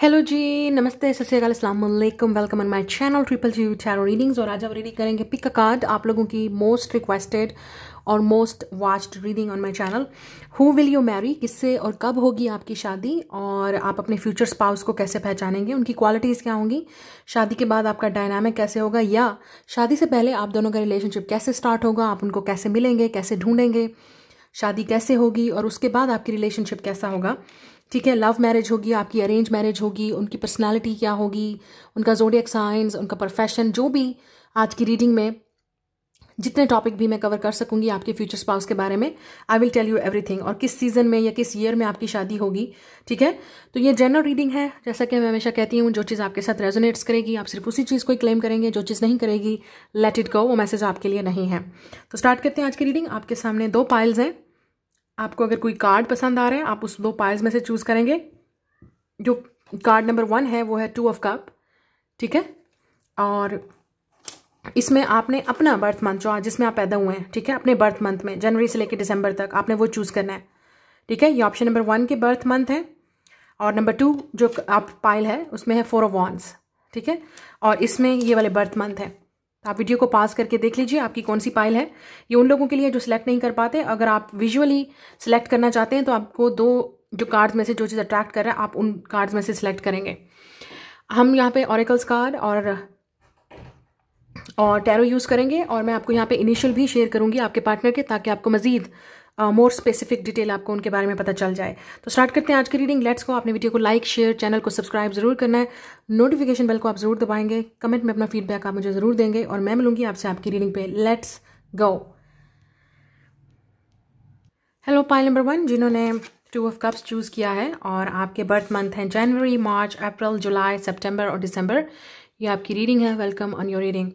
Hello जी नमस्ते सत अलैक्म welcome on my channel triple G tarot readings और आज आप रीडिंग करेंगे पिक अ कार्ड आप लोगों की मोस्ट रिक्वेस्टेड और most watched reading on my channel who will you marry किससे और कब होगी आपकी शादी और आप अपने फ्यूचर स्पाउस को कैसे पहचानेंगे उनकी क्वालिटीज़ क्या होंगी शादी के बाद आपका डायनामिक कैसे होगा या शादी से पहले आप दोनों का रिलेशनशिप कैसे स्टार्ट होगा आप उनको कैसे मिलेंगे कैसे ढूंढेंगे शादी कैसे होगी और उसके बाद आपकी रिलेशनशिप कैसा होगा ठीक है लव मैरिज होगी आपकी अरेंज मैरिज होगी उनकी पर्सनालिटी क्या होगी उनका जोडियक साइंस उनका प्रोफेशन जो भी आज की रीडिंग में जितने टॉपिक भी मैं कवर कर सकूंगी आपके फ्यूचर स्पाउस के बारे में I will tell you everything और किस सीजन में या किस ईयर में आपकी शादी होगी ठीक है तो ये जनरल रीडिंग है जैसा कि मैं हमेशा कहती हूँ जो चीज़ आपके साथ रेजोनेट्स करेगी आप सिर्फ उसी चीज़ को ही क्लेम करेंगे जो चीज़ नहीं करेगी लेट इट गो वो मैसेज आपके लिए नहीं है तो स्टार्ट करते हैं आज की रीडिंग आपके सामने दो पाइल्स हैं आपको अगर कोई कार्ड पसंद आ रहा है आप उस दो पायल्स में से चूज़ करेंगे जो कार्ड नंबर वन है वो है टू ऑफ कप ठीक है और इसमें आपने अपना बर्थ मंथ जो जिसमें आप पैदा हुए हैं ठीक है अपने बर्थ मंथ में जनवरी से लेकर दिसंबर तक आपने वो चूज़ करना है ठीक है ये ऑप्शन नंबर वन के बर्थ मंथ है और नंबर टू जो आप पाइल है उसमें है फोर ऑफ वॉन्स ठीक है और इसमें ये वाले बर्थ मंथ है तो आप वीडियो को पास करके देख लीजिए आपकी कौन सी पाइल है ये उन लोगों के लिए जो सिलेक्ट नहीं कर पाते अगर आप विजुअली सिलेक्ट करना चाहते हैं तो आपको दो जो कार्ड्स में से जो चीज़ अट्रैक्ट कर रहा है आप उन कार्ड्स में से सिलेक्ट करेंगे हम यहाँ पे ऑरिकल्स कार्ड और और टैरो यूज़ करेंगे और मैं आपको यहाँ पे इनिशियल भी शेयर करूँगी आपके पार्टनर के ताकि आपको मज़ीद मोर स्पेसिफिक डिटेल आपको उनके बारे में पता चल जाए तो स्टार्ट करते हैं आज की रीडिंग लेट्स को आपने वीडियो को लाइक शेयर चैनल को सब्सक्राइब जरूर करना है नोटिफिकेशन बेल को आप जरूर दबाएंगे कमेंट में अपना फीडबैक आप मुझे जरूर देंगे और मैं मिलूंगी आपसे आपकी रीडिंग पे let's go hello pile number one जिन्होंने टू ऑफ कप्स चूज़ किया है और आपके बर्थ मंथ हैं जनवरी मार्च अप्रैल जुलाई सेप्टेम्बर और दिसंबर ये आपकी रीडिंग है वेलकम ऑन योर रीडिंग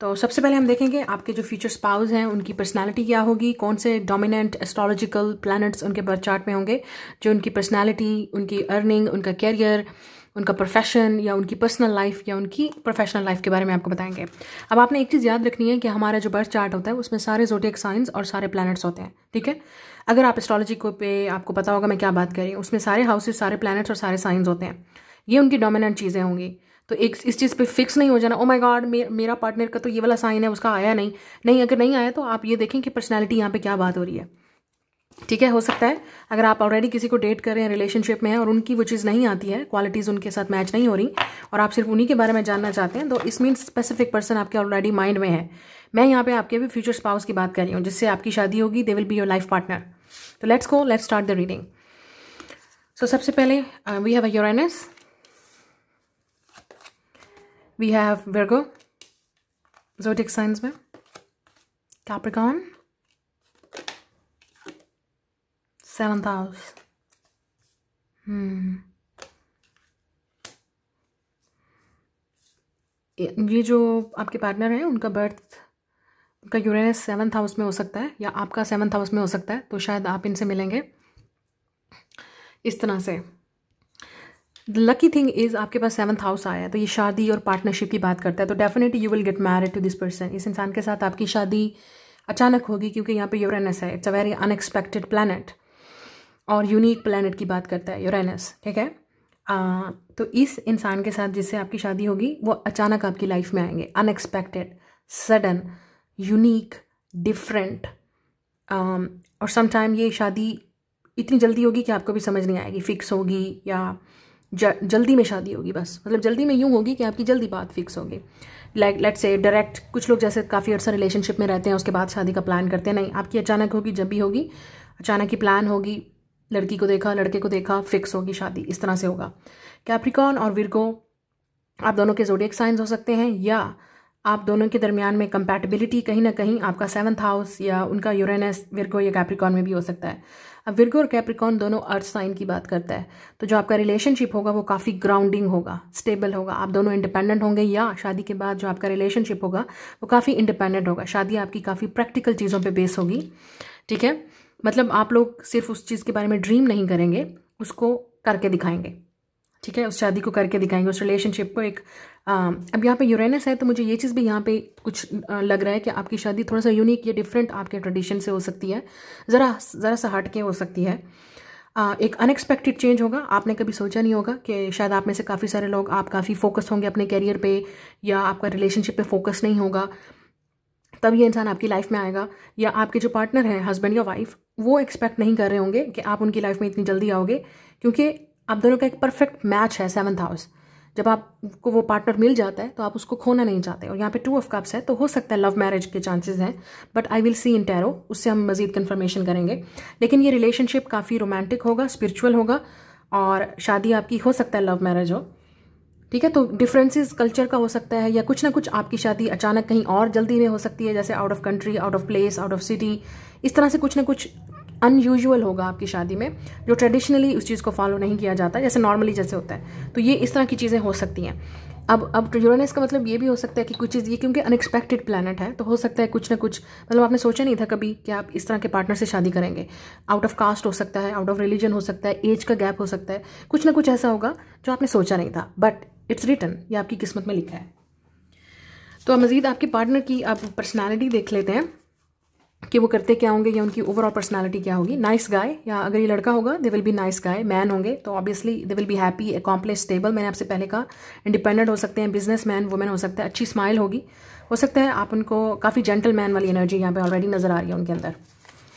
तो सबसे पहले हम देखेंगे आपके जो फ्यूचर स्पाउस हैं उनकी पर्सनालिटी क्या होगी कौन से डोमिनेंट एस्ट्रोलॉजिकल प्लैनेट्स उनके बर्थ चार्ट में होंगे जो उनकी पर्सनालिटी उनकी अर्निंग उनका कैरियर उनका प्रोफेशन या उनकी पर्सनल लाइफ या उनकी प्रोफेशनल लाइफ के बारे में आपको बताएंगे अब आपने एक चीज़ याद रखनी है कि हमारा जो बर्थ चार्ट होता है उसमें सारे जोटिक साइंस और सारे प्लैनेट्स होते हैं ठीक है अगर आप एस्ट्रोलॉजी को पे आपको पता होगा मैं क्या बात करी उसमें सारे हाउसेज सारे प्लानट्स और सारे साइंस होते हैं ये उनकी डोमिनेंट चीज़ें होंगी तो एक इस चीज़ पे फिक्स नहीं हो जाना ओ माय गॉड मेरा पार्टनर का तो ये वाला साइन है उसका आया नहीं नहीं अगर नहीं आया तो आप ये देखें कि पर्सनैलिटी यहाँ पे क्या बात हो रही है ठीक है हो सकता है अगर आप ऑलरेडी किसी को डेट कर रहे हैं रिलेशनशिप में हैं और उनकी वो चीज़ नहीं आती है क्वालिटीज़ उनके साथ मैच नहीं हो रही और आप सिर्फ उन्हीं के बारे में जानना चाहते हैं तो इस मीन स्पेसिफिक पर्सन आपके ऑलरेडी माइंड में है मैं यहाँ पे आपके भी फ्यूचर स्पाउस की बात कर रही हूँ जिससे आपकी शादी होगी they will be your life partner तो let's go let's start the reading so सबसे पहले we have a Uranus we have Virgo, zodiac signs में Capricorn, seventh house. Hmm. ये जो आपके पार्टनर हैं उनका बर्थ उनका यूरेनस सेवन्थ हाउस में हो सकता है या आपका सेवन्थ हाउस में हो सकता है तो शायद आप इनसे मिलेंगे इस तरह से लकी थिंग इज़ आपके पास सेवन्थ हाउस आया है तो ये शादी और पार्टनरशिप की बात करता है तो definitely you will get married to this person इस इंसान के साथ आपकी शादी अचानक होगी क्योंकि यहाँ पे यूरेनस है it's a very unexpected planet और यूनिक प्लानट की बात करता है यूरेनस ठीक है आ, तो इस इंसान के साथ जिससे आपकी शादी होगी वो अचानक आपकी लाइफ में आएंगे अनएक्सपेक्टेड सडन यूनिक डिफरेंट और समटाइम ये शादी इतनी जल्दी होगी कि आपको भी समझ नहीं आएगी फिक्स होगी या जल्दी में शादी होगी बस मतलब जल्दी में यूँ होगी कि आपकी जल्दी बात फिक्स होगी लाइक लेट से डायरेक्ट कुछ लोग जैसे काफ़ी अर्सा रिलेशनशिप में रहते हैं उसके बाद शादी का प्लान करते हैं नहीं आपकी अचानक होगी जब भी होगी अचानक ही प्लान होगी लड़की को देखा लड़के को देखा फिक्स होगी शादी इस तरह से होगा कैप्रिकॉन और विरगो आप दोनों के जोडियक साइंस हो सकते हैं या आप दोनों के दरमियान में कंपैटिबिलिटी कहीं ना कहीं आपका सेवन्थ हाउस या उनका यूरेनस विरगो या कैप्रिकॉन में भी हो सकता है अब विर्गो और कैप्रिकॉन दोनों अर्थ साइन की बात करता है तो जो आपका रिलेशनशिप होगा वो काफ़ी ग्राउंडिंग होगा स्टेबल होगा आप दोनों इंडिपेंडेंट होंगे या शादी के बाद जो आपका रिलेशनशिप होगा वो काफ़ी इंडिपेंडेंट होगा शादी आपकी काफ़ी प्रैक्टिकल चीज़ों पर बेस होगी ठीक है मतलब आप लोग सिर्फ उस चीज़ के बारे में ड्रीम नहीं करेंगे उसको करके दिखाएंगे ठीक है उस शादी को करके दिखाएंगे उस रिलेशनशिप को एक Um, अब यहाँ पे यूरेनस है तो मुझे ये चीज़ भी यहाँ पे कुछ लग रहा है कि आपकी शादी थोड़ा सा यूनिक या डिफरेंट आपके ट्रेडिशन से हो सकती है ज़रा ज़रा सा हट के हो सकती है एक अनएक्सपेक्टेड चेंज होगा आपने कभी सोचा नहीं होगा कि शायद आप में से काफ़ी सारे लोग आप काफ़ी फोकस होंगे अपने कैरियर पे या आपका रिलेशनशिप पे फोकस नहीं होगा तब ये इंसान आपकी लाइफ में आएगा या आपके जो पार्टनर हैं हस्बैंड या वाइफ वो एक्सपेक्ट नहीं कर रहे होंगे कि आप उनकी लाइफ में इतनी जल्दी आओगे क्योंकि आप दोनों का एक परफेक्ट मैच है सेवन्थ हाउस जब आपको वो पार्टनर मिल जाता है तो आप उसको खोना नहीं चाहते और यहाँ पे टू ऑफ कप्स है तो हो सकता है लव मैरिज के चांसेस हैं but I will see in tarot उससे हम मजीद कन्फर्मेशन करेंगे लेकिन ये रिलेशनशिप काफ़ी रोमांटिक होगा स्पिरिचुअल होगा और शादी आपकी हो सकता है लव मैरिज हो ठीक है तो डिफरेंसेस कल्चर का हो सकता है या कुछ ना कुछ आपकी शादी अचानक कहीं और जल्दी में हो सकती है जैसे out of country out of place out of city इस तरह से कुछ ना कुछ अनयूजल होगा आपकी शादी में जो ट्रेडिशनली उस चीज़ को फॉलो नहीं किया जाता जैसे नॉर्मली जैसे होता है तो ये इस तरह की चीज़ें हो सकती हैं अब अब यूरेनस तो का मतलब ये भी हो सकता है कि कुछ चीज़ ये क्योंकि अनएक्सपेक्टेड प्लानट है तो हो सकता है कुछ ना कुछ मतलब आपने सोचा नहीं था कभी कि आप इस तरह के पार्टनर से शादी करेंगे आउट ऑफ कास्ट हो सकता है आउट ऑफ रिलीजन हो सकता है एज का गैप हो सकता है कुछ ना कुछ ऐसा होगा जो आपने सोचा नहीं था बट इट्स रिटर्न ये आपकी किस्मत में लिखा है तो मज़ीद आपके पार्टनर की आप पर्सनैलिटी देख लेते हैं कि वो करते क्या होंगे या उनकी ओवरऑल पर्सनालिटी क्या होगी नाइस गाय या अगर ये लड़का होगा they will be nice guy man होंगे तो obviously they will be happy accomplished stable मैंने आपसे पहले कहा इंडिपेंडेंट हो सकते हैं बिजनेस मैन वुमेन हो सकता है अच्छी स्माइल होगी हो सकता है आप उनको काफ़ी जेंटल मैन वाली एनर्जी यहाँ पे ऑलरेडी नज़र आ रही है उनके अंदर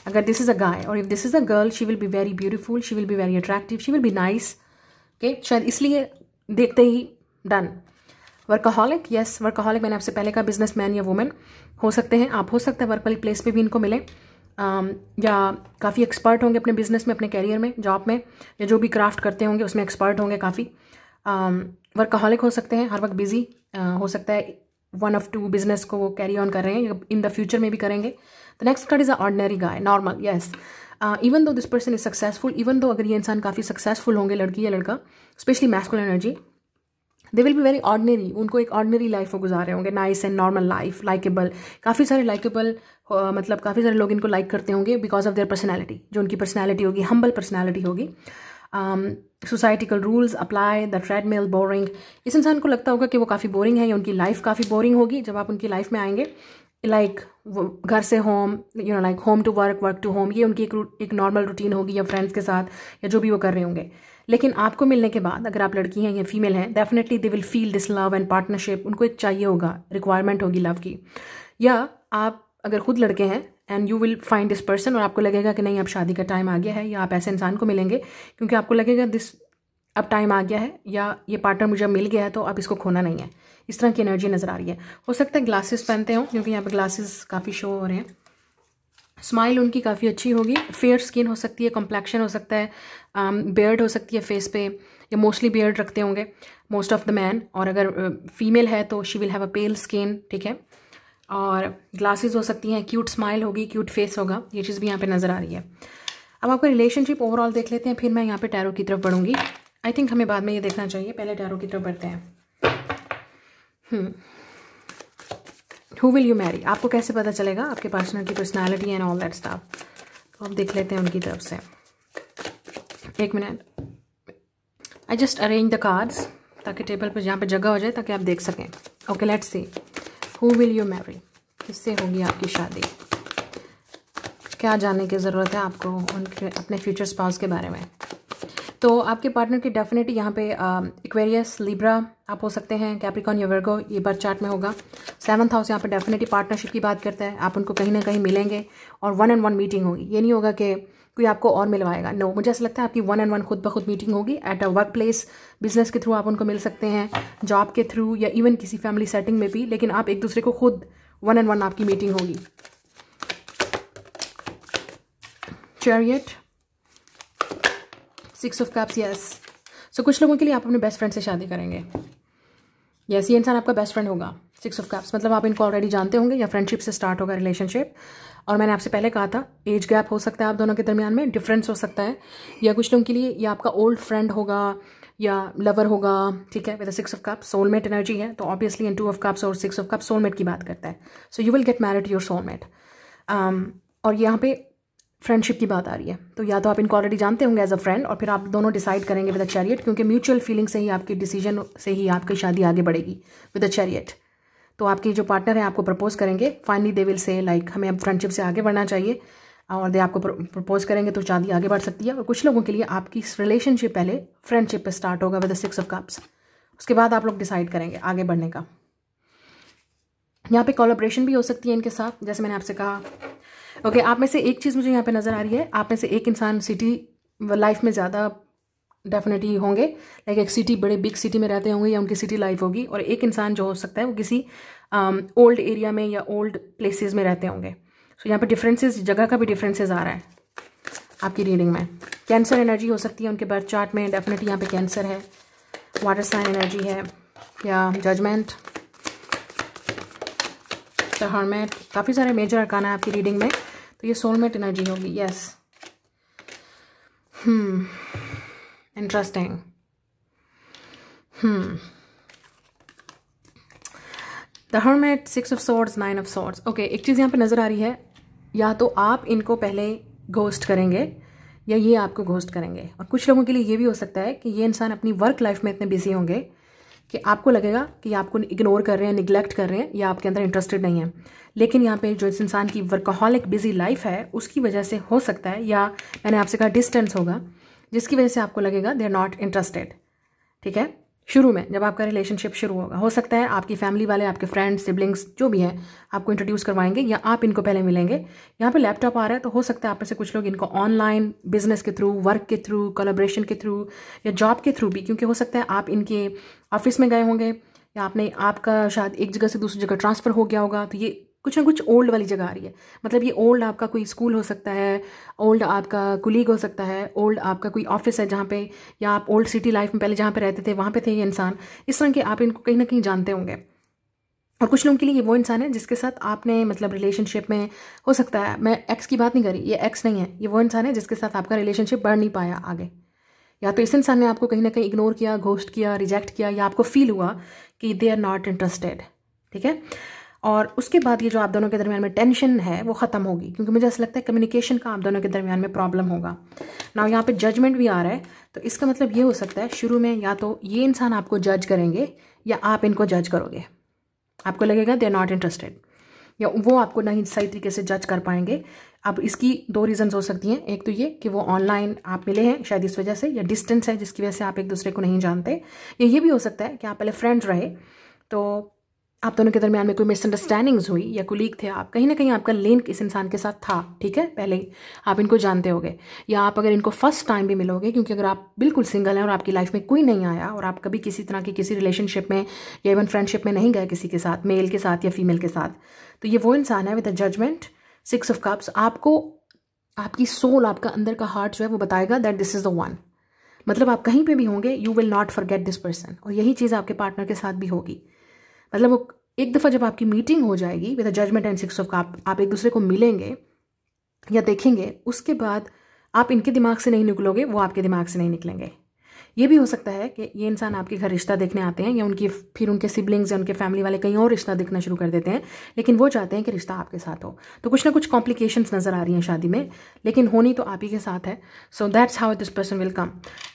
अगर दिस इज़ अ गाय और if this is a girl she will be very beautiful she will be very attractive she will be nice okay शायद इसलिए देखते ही डन वर्कहॉलिक यस वर्कहॉलिक मैंने आपसे पहले कहा बिजनेस मैन या वुमेन हो सकते हैं आप हो सकता है वर्क वाली प्लेस पे भी इनको मिले um, या काफ़ी एक्सपर्ट होंगे अपने बिजनेस में अपने कैरियर में जॉब में या जो भी क्राफ्ट करते होंगे उसमें एक्सपर्ट होंगे काफ़ी वर्कहॉलिक um, हो सकते हैं हर वक्त बिजी uh, हो सकता है वन ऑफ टू बिजनेस को वो कैरी ऑन कर रहे हैं इन द फ्यूचर में भी करेंगे the next card is a ordinary guy normal yes even though this person is successful even though अगर ये इंसान काफ़ी सक्सेसफुल होंगे लड़की या लड़का specially masculine energy they will be very ordinary उनको एक ऑर्डनरी लाइफ वो गुजारे होंगे nice and normal life likeable काफ़ी सारे लाइकेबल मतलब काफ़ी सारे लोग इनको लाइक करते होंगे बिकॉज ऑफ देयर पर्सनैलिटी जो उनकी पर्सनैलिटी होगी हम्बल पर्सनैलिटी होगी societal rules apply the treadmill boring इस इंसान को लगता होगा कि वो काफ़ी बोरिंग है या उनकी लाइफ काफ़ी बोरिंग होगी जब आप उनकी लाइफ में आएंगे लाइक like, घर से home you know like home to work work to home ये उनकी एक एक नॉर्मल रूटीन होगी या फ्रेंड्स के साथ या जो भी वो कर रहे होंगे लेकिन आपको मिलने के बाद अगर आप लड़की हैं या फीमेल हैं definitely they will feel this love and partnership उनको एक चाहिए होगा रिक्वायरमेंट होगी लव की या आप अगर खुद लड़के हैं and you will find this person और आपको लगेगा कि नहीं अब शादी का टाइम आ गया है या आप ऐसे इंसान को मिलेंगे क्योंकि आपको लगेगा दिस अब टाइम आ गया है या ये पार्टनर मुझे मिल गया है तो आप इसको खोना नहीं है इस तरह की एनर्जी नज़र आ रही है हो सकता है ग्लासेस पहनते हो क्योंकि यहाँ पर ग्लासेस काफ़ी शो हो रहे हैं स्माइल उनकी काफ़ी अच्छी होगी फेयर स्किन हो सकती है कॉम्प्लेक्शन हो सकता है बियर्ड um, हो सकती है फेस पे या मोस्टली बियर्ड रखते होंगे मोस्ट ऑफ द मैन और अगर फीमेल uh, है तो she will have a pale skin ठीक है और ग्लासेस हो सकती हैं क्यूट स्माइल होगी क्यूट फेस होगा ये चीज़ भी यहाँ पे नज़र आ रही है अब आपका रिलेशनशिप ओवरऑल देख लेते हैं फिर मैं यहाँ पे टैरो की तरफ बढ़ूँगी आई थिंक हमें बाद में ये देखना चाहिए पहले टैरो की तरफ बढ़ते हैं hmm. Who will you marry आपको कैसे पता चलेगा आपके पार्टनर की personality and all that stuff तो आप देख लेते हैं उनकी तरफ से एक minute I just arrange the cards ताकि टेबल पर जहाँ पर जगह हो जाए ताकि आप देख सकें okay let's see who will you marry किससे होगी आपकी शादी क्या जानने की ज़रूरत है आपको उनके अपने फ्यूचर स्पाउस के बारे में तो आपके पार्टनर की डेफिनेटली यहाँ पे इक्वेरियस लिब्रा आप हो सकते हैं कैप्रिकॉन या वर्गो ये बर्थ चार्ट में होगा सेवन्थ हाउस यहाँ पे डेफिनेटली पार्टनरशिप की बात करता है आप उनको कहीं ना कहीं मिलेंगे और वन एंड वन मीटिंग होगी ये नहीं होगा कि कोई आपको और मिलवाएगा नो no, मुझे ऐसा लगता है आपकी वन एंड वन खुद ब खुद मीटिंग होगी at a work place business के थ्रू आप उनको मिल सकते हैं जॉब के थ्रू या इवन किसी फैमिली सेटिंग में भी लेकिन आप एक दूसरे को खुद वन एंड वन आपकी मीटिंग होगी chariot six of cups yes so कुछ लोगों के लिए आप अपने बेस्ट फ्रेंड से शादी करेंगे यस yes, ये इंसान आपका बेस्ट फ्रेंड होगा सिक्स ऑफ कप्स मतलब आप इनको ऑलरेडी जानते होंगे या फ्रेंडशिप से स्टार्ट होगा रिलेशनशिप और मैंने आपसे पहले कहा था एज गैप हो सकता है आप दोनों के दरमियान में डिफरेंस हो सकता है या कुछ लोगों के लिए या आपका ओल्ड फ्रेंड होगा या लवर होगा ठीक है with six of cup soulmate energy है तो obviously in two of cups और सिक्स ऑफ कप सोलमेट की बात करता है so you will get married your soulmate और यहाँ पे फ्रेंडशिप की बात आ रही है तो या तो आप इनको ऑलरेडी जानते होंगे एज अ फ्रेंड और फिर आप दोनों डिसाइड करेंगे विद अ चैरियट क्योंकि म्यूचुअल फीलिंग से ही आपकी डिसीजन से ही आपकी शादी आगे बढ़ेगी विद अ चैरियट तो आपके जो पार्टनर है आपको प्रपोज करेंगे finally they will say like हमें अब फ्रेंडशिप से आगे बढ़ना चाहिए और दे आपको प्रपोज करेंगे तो शादी आगे बढ़ सकती है और कुछ लोगों के लिए आपकी रिलेशनशिप पहले फ्रेंडशिप पर स्टार्ट होगा with the six of cups उसके बाद आप लोग डिसाइड करेंगे आगे बढ़ने का यहाँ पे कोलाब्रेशन भी हो सकती है इनके साथ जैसे मैंने आपसे कहा ओके आप में से एक चीज़ मुझे यहाँ पे नज़र आ रही है आप में से एक इंसान सिटी लाइफ में ज़्यादा डेफिनेटली होंगे लाइक एक सिटी बड़े बिग सिटी में रहते होंगे या उनकी सिटी लाइफ होगी और एक इंसान जो हो सकता है वो किसी ओल्ड um, एरिया में या ओल्ड प्लेसेस में रहते होंगे सो so, यहाँ पे डिफरेंसेस जगह का भी डिफरेंसेस आ रहा है आपकी रीडिंग में कैंसर एनर्जी हो सकती है उनके बर्थ चार्ट में डेफिनेटली यहाँ पे कैंसर है वाटर साइन एनर्जी है या जजमेंट द हर्मेट काफ़ी सारे मेजर अरकाना है आपकी रीडिंग में तो ये सोलमेट एनर्जी होगी yes hmm interesting hmm the hermit six of swords nine of swords okay एक चीज़ यहाँ पे नज़र आ रही है या तो आप इनको पहले घोस्ट करेंगे या ये आपको घोस्ट करेंगे और कुछ लोगों के लिए ये भी हो सकता है कि ये इंसान अपनी वर्क लाइफ में इतने बिजी होंगे कि आपको लगेगा कि आपको इग्नोर कर रहे हैं निगलेक्ट कर रहे हैं या आपके अंदर इंटरेस्टेड नहीं है लेकिन यहाँ पे जो इस इंसान की वर्कहॉलिक बिजी लाइफ है उसकी वजह से हो सकता है या मैंने आपसे कहा डिस्टेंस होगा जिसकी वजह से आपको लगेगा दे आर नॉट इंटरेस्टेड ठीक है शुरू में जब आपका रिलेशनशिप शुरू होगा हो सकता है आपकी फैमिली वाले आपके फ्रेंड्स सिबलिंग्स जो भी हैं आपको इंट्रोड्यूस करवाएंगे या आप इनको पहले मिलेंगे यहाँ पे लैपटॉप आ रहा है तो हो सकता है आप में से कुछ लोग इनको ऑनलाइन बिजनेस के थ्रू वर्क के थ्रू कोलाब्रेशन के थ्रू या जॉब के थ्रू भी क्योंकि हो सकता है आप इनके ऑफिस में गए होंगे या आपने आपका शायद एक जगह से दूसरी जगह ट्रांसफ़र हो गया होगा तो ये कुछ ना कुछ ओल्ड वाली जगह आ रही है मतलब ये ओल्ड आपका कोई स्कूल हो सकता है ओल्ड आपका कुलीग हो सकता है ओल्ड आपका कोई ऑफिस है जहाँ पे या आप ओल्ड सिटी लाइफ में पहले जहाँ पे रहते थे वहाँ पे थे ये इंसान इस तरह के आप इनको कहीं ना कहीं जानते होंगे और कुछ लोगों के लिए ये वो इंसान है जिसके साथ आपने मतलब रिलेशनशिप में हो सकता है मैं एक्स की बात नहीं करी ये एक्स नहीं है ये वो इंसान है जिसके साथ आपका रिलेशनशिप बढ़ नहीं पाया आगे या तो इस इंसान ने आपको कहीं ना कहीं इग्नोर किया घोस्ट किया रिजेक्ट किया या आपको फील हुआ कि दे आर नॉट इंटरेस्टेड ठीक है और उसके बाद ये जो आप दोनों के दरमियान में टेंशन है वो ख़त्म होगी क्योंकि मुझे ऐसा लगता है कम्युनिकेशन का आप दोनों के दरमियान में प्रॉब्लम होगा ना यहाँ पे जजमेंट भी आ रहा है तो इसका मतलब ये हो सकता है शुरू में या तो ये इंसान आपको जज करेंगे या आप इनको जज करोगे आपको लगेगा दे आर नॉट इंटरेस्टेड या वो आपको नहीं सही तरीके से जज कर पाएंगे अब इसकी दो रीज़न्स हो सकती हैं एक तो ये कि वो ऑनलाइन आप मिले हैं शायद इस वजह से या डिस्टेंस है जिसकी वजह से आप एक दूसरे को नहीं जानते या ये भी हो सकता है कि आप पहले फ्रेंड रहे तो आप दोनों के दरमियान में कोई मिसअंडरस्टैंडिंग्स हुई या कुलीग थे आप कहीं ना कहीं आपका लिंक इस इंसान के साथ था ठीक है पहले ही आप इनको जानते हो या आप अगर इनको फर्स्ट टाइम भी मिलोगे क्योंकि अगर आप बिल्कुल सिंगल हैं और आपकी लाइफ में कोई नहीं आया और आप कभी किसी तरह की किसी रिलेशनशिप में या इवन फ्रेंडशिप में नहीं गए किसी के साथ मेल के साथ या फीमेल के साथ तो ये वो इंसान है with a judgement six of cups आपको आपकी सोल आपका अंदर का हार्ट जो है वो बताएगा that this is the one मतलब आप कहीं पे भी होंगे you will not forget this person और यही चीज़ आपके पार्टनर के साथ भी होगी मतलब वो एक दफ़ा जब आपकी मीटिंग हो जाएगी with judgement and six of का आप, एक दूसरे को मिलेंगे या देखेंगे उसके बाद आप इनके दिमाग से नहीं निकलोगे वो आपके दिमाग से नहीं निकलेंगे ये भी हो सकता है कि ये इंसान आपके घर रिश्ता देखने आते हैं या उनकी फिर उनके सिबलिंग्स या उनके फैमिली वाले कहीं और रिश्ता देखना शुरू कर देते हैं लेकिन वो चाहते हैं कि रिश्ता आपके साथ हो तो कुछ ना कुछ कॉम्प्लिकेशंस नज़र आ रही हैं शादी में लेकिन होनी तो आप ही के साथ है so that's how this person will come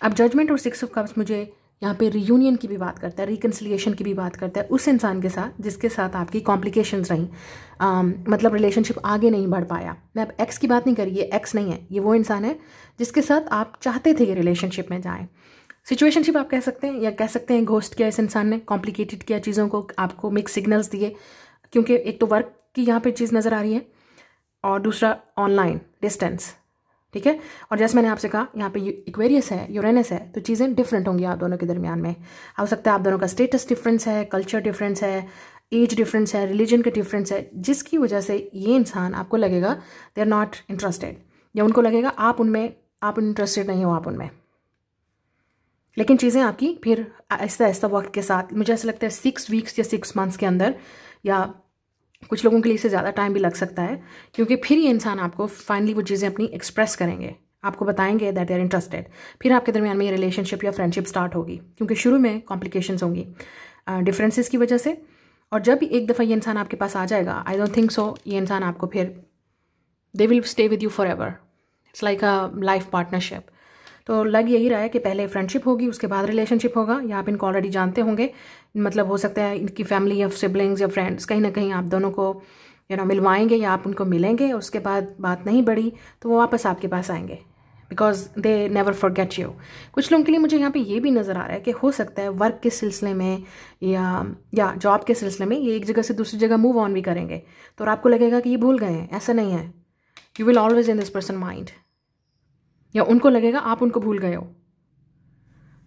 अब जजमेंट और सिक्स ऑफ कप्स मुझे यहाँ पे रियूनियन की भी बात करता है रिकन्सिलियेशन की भी बात करता है उस इंसान के साथ जिसके साथ आपकी कॉम्प्लिकेशंस रहीं um, मतलब रिलेशनशिप आगे नहीं बढ़ पाया मैं अब एक्स की बात नहीं करी ये एक्स नहीं है ये वो इंसान है जिसके साथ आप चाहते थे कि रिलेशनशिप में जाएं सिचुएशनशिप आप कह सकते हैं या कह सकते हैं घोस्ट किया इस इंसान ने कॉम्प्लिकेटेड किया चीज़ों को आपको मिक्स सिग्नल्स दिए क्योंकि एक तो वर्क की यहाँ पर चीज़ नज़र आ रही है और दूसरा ऑनलाइन डिस्टेंस ठीक है और जैसे मैंने आपसे कहा यहाँ पे इक्वेरियस है यूरेनस है तो चीज़ें डिफरेंट होंगी आप दोनों के दरमियान में हो सकता है आप दोनों का स्टेटस डिफरेंस है कल्चर डिफरेंस है एज डिफरेंस है रिलीजन के डिफरेंस है जिसकी वजह से ये इंसान आपको लगेगा दे आर नॉट इंटरेस्टेड या उनको लगेगा आप उनमें आप इंटरेस्टेड नहीं हो आप उनमें लेकिन चीज़ें आपकी फिर ऐसा ऐसा वक्त के साथ मुझे ऐसा लगता है सिक्स वीक्स या सिक्स मंथ्स के अंदर या कुछ लोगों के लिए इससे ज़्यादा टाइम भी लग सकता है क्योंकि फिर ये इंसान आपको फाइनली वो चीज़ें अपनी एक्सप्रेस करेंगे आपको बताएंगे दैट आर इंटरेस्टेड फिर आपके दरमियान में ये रिलेशनशिप या फ्रेंडशिप स्टार्ट होगी क्योंकि शुरू में कॉम्प्लिकेशन होंगी डिफरेंसेस uh, की वजह से और जब एक दफ़ा ये इंसान आपके पास आ जाएगा आई डोंट थिंक सो ये इंसान आपको फिर they will stay with you forever it's like a life partnership तो लग यही रहा है कि पहले फ्रेंडशिप होगी उसके बाद रिलेशनशिप होगा या आप इनको ऑलरेडी जानते होंगे मतलब हो सकता है इनकी फैमिली या सिबलिंग्स या फ्रेंड्स कहीं ना कहीं आप दोनों को यू नो मिलवाएंगे या आप उनको मिलेंगे उसके बाद बात नहीं बढ़ी तो वो वापस आपके पास आएंगे because they never forget you कुछ लोगों के लिए मुझे यहाँ पे ये भी नज़र आ रहा है कि हो सकता है वर्क के सिलसिले में या या जॉब के सिलसिले में ये एक जगह से दूसरी जगह मूव ऑन भी करेंगे तो और आपको लगेगा कि ये भूल गए हैं ऐसा नहीं है you will always in this person mind या उनको लगेगा आप उनको भूल गए हो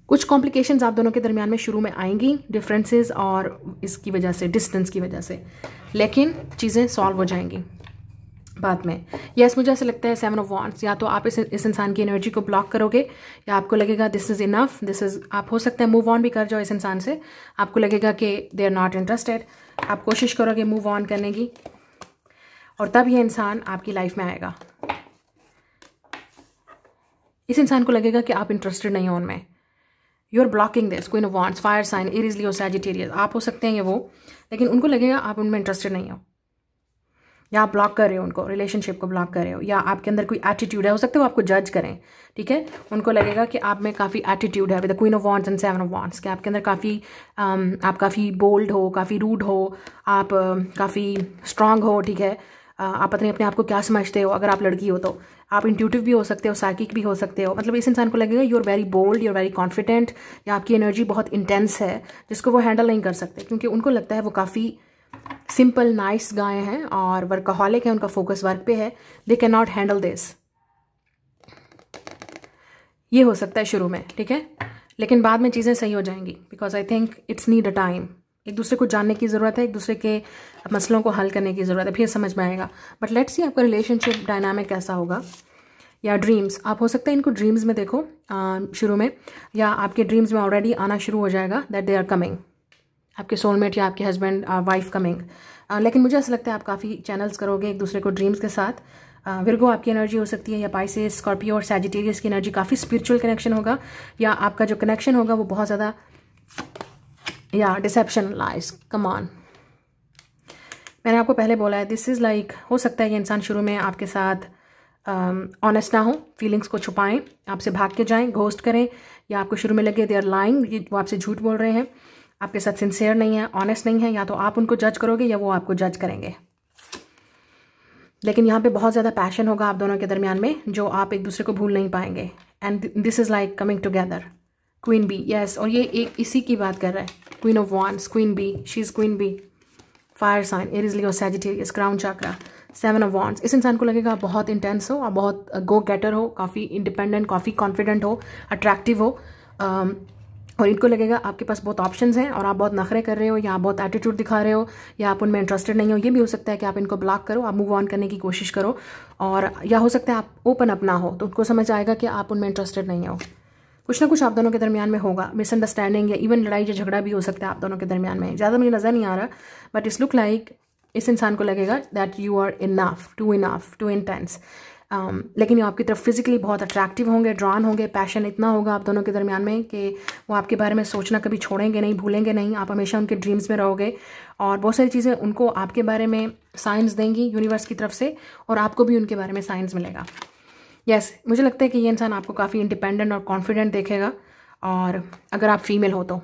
कुछ कॉम्प्लिकेशंस आप दोनों के दरमियान में शुरू में आएंगी डिफरेंसेस और इसकी वजह से डिस्टेंस की वजह से लेकिन चीज़ें सॉल्व हो जाएंगी बाद में यस मुझे ऐसा लगता है सेवन ऑफ वॉन्ट्स या तो आप इस इस इंसान की एनर्जी को ब्लॉक करोगे या आपको लगेगा this is enough this is आप हो सकता है मूव ऑन भी कर जाओ इस इंसान से आपको लगेगा कि दे आर नॉट इंटरेस्टेड आप कोशिश करोगे मूव ऑन करने की और तब ये इंसान आपकी लाइफ में आएगा इस इंसान को लगेगा कि आप इंटरेस्टेड नहीं हो उनमें you are blocking this queen of wands fire sign is Leo Sagittarius आप हो सकते हैं ये वो लेकिन उनको लगेगा आप उनमें इंटरेस्टेड नहीं हो या आप ब्लॉक कर रहे हो उनको रिलेशनशिप को ब्लॉक कर रहे हो या आपके अंदर कोई एटीट्यूड है हो सकता है वो आपको जज करें ठीक है उनको लगेगा कि आप में काफ़ी एटीट्यूड है with queen of wands and seven of wands कि आपके अंदर काफ़ी um, आप काफ़ी बोल्ड हो काफ़ी रूड हो आप um, काफ़ी स्ट्रांग हो ठीक है uh, आप अपने अपने आप को क्या समझते हो अगर आप लड़की हो तो आप इंट्यूटिव भी हो सकते हो साइकिक भी हो सकते हो मतलब इस इंसान को लगेगा you are very bold you are very confident या आपकी एनर्जी बहुत इंटेंस है जिसको वो हैंडल नहीं कर सकते क्योंकि उनको लगता है वो काफ़ी सिंपल नाइस गाय हैं और वर्कहॉलिक है उनका फोकस वर्क पे है they can not handle this ये हो सकता है शुरू में ठीक है लेकिन बाद में चीज़ें सही हो जाएंगी because I think it's need a time एक दूसरे को जानने की ज़रूरत है एक दूसरे के मसलों को हल करने की ज़रूरत है फिर समझ में आएगा बट लेट्स सी आपका रिलेशनशिप डायनामिक कैसा होगा या ड्रीम्स आप हो सकते हैं इनको ड्रीम्स में देखो शुरू में या आपके ड्रीम्स में ऑलरेडी आना शुरू हो जाएगा दैट दे आर कमिंग आपके सोलमेट या आपके हस्बैंड वाइफ कमिंग लेकिन मुझे ऐसा लगता है आप काफ़ी चैनल्स करोगे एक दूसरे को ड्रीम्स के साथ विरगो आपकी एनर्जी हो सकती है या पाइस स्कॉर्पियो और सैजिटेरियस की एनर्जी काफ़ी स्पिरिचुअल कनेक्शन होगा या आपका जो कनेक्शन होगा वो बहुत ज़्यादा या डिसेप्शन लाइज कमान मैंने आपको पहले बोला है दिस इज़ लाइक हो सकता है कि इंसान शुरू में आपके साथ ऑनेस्ट um, ना हो फीलिंग्स को छुपाएं आपसे भाग के जाएं घोस्ट करें या आपको शुरू में लगे दे आर लाइंग ये वो आपसे झूठ बोल रहे हैं आपके साथ सिंसेयर नहीं है ऑनेस्ट नहीं है या तो आप उनको जज करोगे या वो आपको जज करेंगे लेकिन यहाँ पे बहुत ज़्यादा पैशन होगा आप दोनों के दरमियान में जो आप एक दूसरे को भूल नहीं पाएंगे and this is like coming together queen B yes और ये एक इसी की बात कर रहा है Queen of Wands, Queen B. She's Queen B fire sign Aries Leo Sagittarius crown chakra seven of wands इस इंसान को लगेगा आप बहुत इंटेंस हो आप बहुत गो गेटर हो काफ़ी इंडिपेंडेंट काफ़ी कॉन्फिडेंट हो अट्रैक्टिव हो um, और इनको लगेगा आपके पास बहुत ऑप्शंस हैं और आप बहुत नखरे कर रहे हो या आप बहुत एटीट्यूड दिखा रहे हो या आप उनमें इंटरेस्टेड नहीं हो ये भी हो सकता है कि आप इनको ब्लॉक करो आप मूव ऑन करने की कोशिश करो और या हो सकता है आप ओपन अपना हो तो उनको समझ आएगा कि आप उनमें इंटरेस्टेड नहीं हो कुछ ना कुछ आप दोनों के दरमियान में होगा मिसअंडरस्टैंडिंग या इवन लड़ाई या झगड़ा भी हो सकता है आप दोनों के दरमियान में ज़्यादा मुझे नज़र नहीं आ रहा बट इट्स लुक लाइक इस इंसान को लगेगा that you are enough to enough to intense लेकिन ये आपकी तरफ फिजिकली बहुत अट्रैक्टिव होंगे ड्रॉन होंगे पैशन इतना होगा आप दोनों के दरमियान में कि वो आपके बारे में सोचना कभी छोड़ेंगे नहीं भूलेंगे नहीं आप हमेशा उनके ड्रीम्स में रहोगे और बहुत सारी चीज़ें उनको आपके बारे में साइंस देंगी यूनिवर्स की तरफ से और आपको भी उनके बारे में साइंस मिलेगा यस yes, मुझे लगता है कि ये इंसान आपको काफ़ी इंडिपेंडेंट और कॉन्फिडेंट देखेगा और अगर आप फीमेल हो तो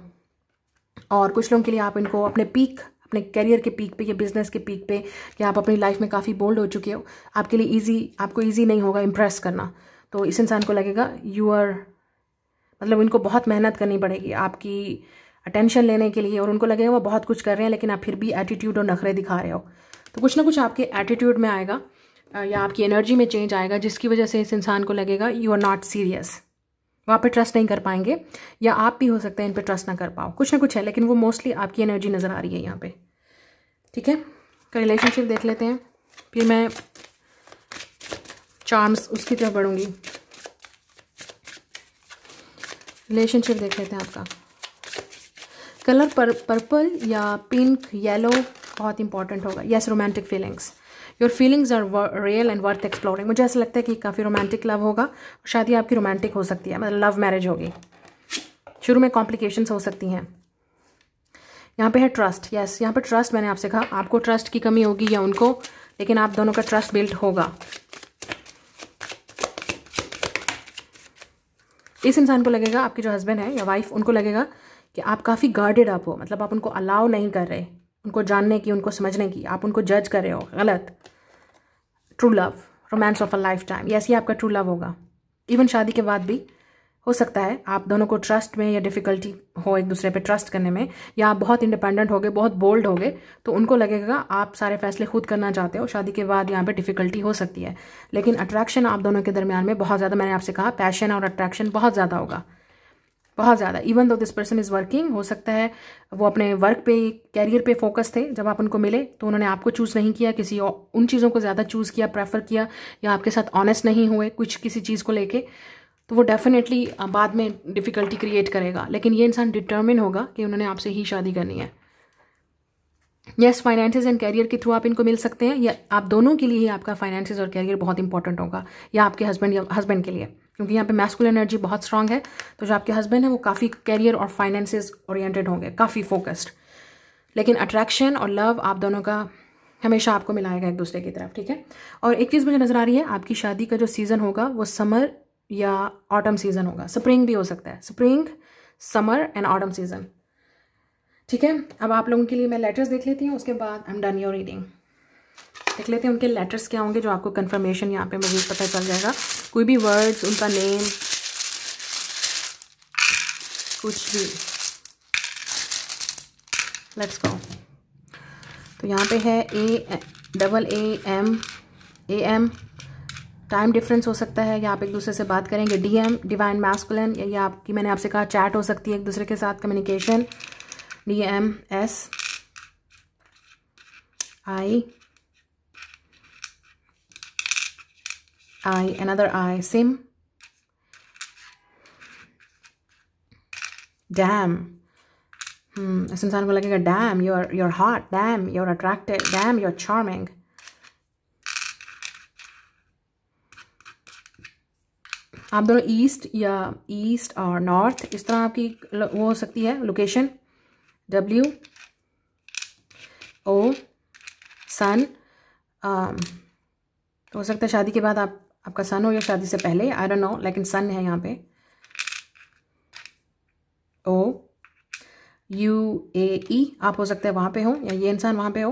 और कुछ लोगों के लिए आप इनको अपने पीक अपने करियर के पीक पे या बिजनेस के पीक पे या आप अपनी लाइफ में काफ़ी बोल्ड हो चुके हो आपके लिए इजी आपको इजी नहीं होगा इम्प्रेस करना तो इस इंसान को लगेगा यू आर मतलब इनको बहुत मेहनत करनी पड़ेगी आपकी अटेंशन लेने के लिए और उनको लगेगा वो बहुत कुछ कर रहे हैं लेकिन आप फिर भी एटीट्यूड और नखरे दिखा रहे हो तो कुछ ना कुछ आपके एटीट्यूड में आएगा या आपकी एनर्जी में चेंज आएगा जिसकी वजह से इस इंसान को लगेगा यू आर नॉट सीरियस वो आप पे ट्रस्ट नहीं कर पाएंगे या आप भी हो सकते हैं इन पर ट्रस्ट ना कर पाओ कुछ ना कुछ है लेकिन वो मोस्टली आपकी एनर्जी नज़र आ रही है यहाँ पे ठीक है रिलेशनशिप देख लेते हैं फिर मैं चार्म्स उसकी तरफ बढ़ूँगी रिलेशनशिप देख लेते हैं आपका कलर पर पर्पल या पिंक येलो बहुत इंपॉर्टेंट होगा yes romantic feelings your feelings are real and worth exploring मुझे ऐसा लगता है कि काफ़ी रोमांटिक लव होगा शायद ही आपकी रोमांटिक हो सकती है मतलब लव मैरिज होगी शुरू में कॉम्प्लिकेशंस हो सकती हैं यहाँ पे है ट्रस्ट यस yes, यहाँ पे ट्रस्ट मैंने आपसे कहा आपको ट्रस्ट की कमी होगी या उनको लेकिन आप दोनों का ट्रस्ट बिल्ड होगा इस इंसान को लगेगा आपके जो हस्बैंड है या वाइफ उनको लगेगा कि आप काफ़ी गार्डेड आप हो मतलब आप उनको अलाउ नहीं कर रहे उनको जानने की उनको समझने की आप उनको जज कर रहे हो गलत true love romance of a lifetime ऐसे ही आपका ट्रू लव होगा इवन शादी के बाद भी हो सकता है आप दोनों को ट्रस्ट में या डिफ़िकल्टी हो एक दूसरे पे ट्रस्ट करने में या आप बहुत इंडिपेंडेंट हो गए बहुत बोल्ड हो गए तो उनको लगेगा आप सारे फैसले खुद करना चाहते हो शादी के बाद यहाँ पे डिफ़िकल्टी हो सकती है लेकिन अट्रैक्शन आप दोनों के दरमियान में बहुत ज़्यादा मैंने आपसे कहा पैशन और अट्रैक्शन बहुत ज़्यादा होगा बहुत ज़्यादा even though this person is working हो सकता है वो अपने वर्क पे कैरियर पे फोकस थे जब आप उनको मिले तो उन्होंने आपको चूज़ नहीं किया किसी उन चीज़ों को ज़्यादा चूज़ किया प्रेफर किया या आपके साथ ऑनेस्ट नहीं हुए कुछ किसी चीज़ को लेके तो वो डेफिनेटली बाद में डिफ़िकल्टी क्रिएट करेगा लेकिन ये इंसान डिटर्मिन होगा कि उन्होंने आपसे ही शादी करनी है यस फाइनेंसेस एंड कैरियर के थ्रू आप इनको मिल सकते हैं या आप दोनों के लिए ही आपका फाइनेंसेस और कैरियर बहुत इंपॉर्टेंट होगा या आपके हस्बैंड या हस्बैंड के लिए क्योंकि यहाँ पे मैस्कुल एनर्जी बहुत स्ट्रांग है तो जो आपके हस्बैंड हैं वो काफ़ी कैरियर और फाइनेंसिस ओरिएंटेड होंगे काफ़ी फोकस्ड लेकिन अट्रैक्शन और लव आप दोनों का हमेशा आपको मिलाएगा एक दूसरे की तरफ ठीक है और एक चीज़ मुझे नज़र आ रही है आपकी शादी का जो सीज़न होगा वो समर या ऑटम सीज़न होगा स्प्रिंग भी हो सकता है spring summer and autumn season ठीक है अब आप लोगों के लिए मैं लेटर्स देख लेती हूँ उसके बाद I am done your reading देख लेते हैं उनके लेटर्स क्या होंगे जो आपको कन्फर्मेशन यहाँ पे मजीद पता चल जाएगा कोई भी वर्ड्स उनका नेम कुछ भी लेट्स गो तो यहाँ पे है A double A M A M time difference हो सकता है या आप एक दूसरे से बात करेंगे डी एम डिवाइन मैस्कुलन या आपकी मैंने आपसे कहा चैट हो सकती है एक दूसरे के साथ communication D M S I eye, another eye, same. Damn. Hmm. इस इंसान को लगेगा Damn, you're your hot damn your attractive damn your charming आप दोनों ईस्ट या ईस्ट और नॉर्थ इस तरह आपकी वो हो सकती है location W O sun um, हो सकता है शादी के बाद आप आपका सन हो या शादी से पहले आई डोंट नो लेकिन सन है यहाँ पे ओ यू ए ई आप हो सकते हैं वहाँ पे हो या ये इंसान वहाँ पे हो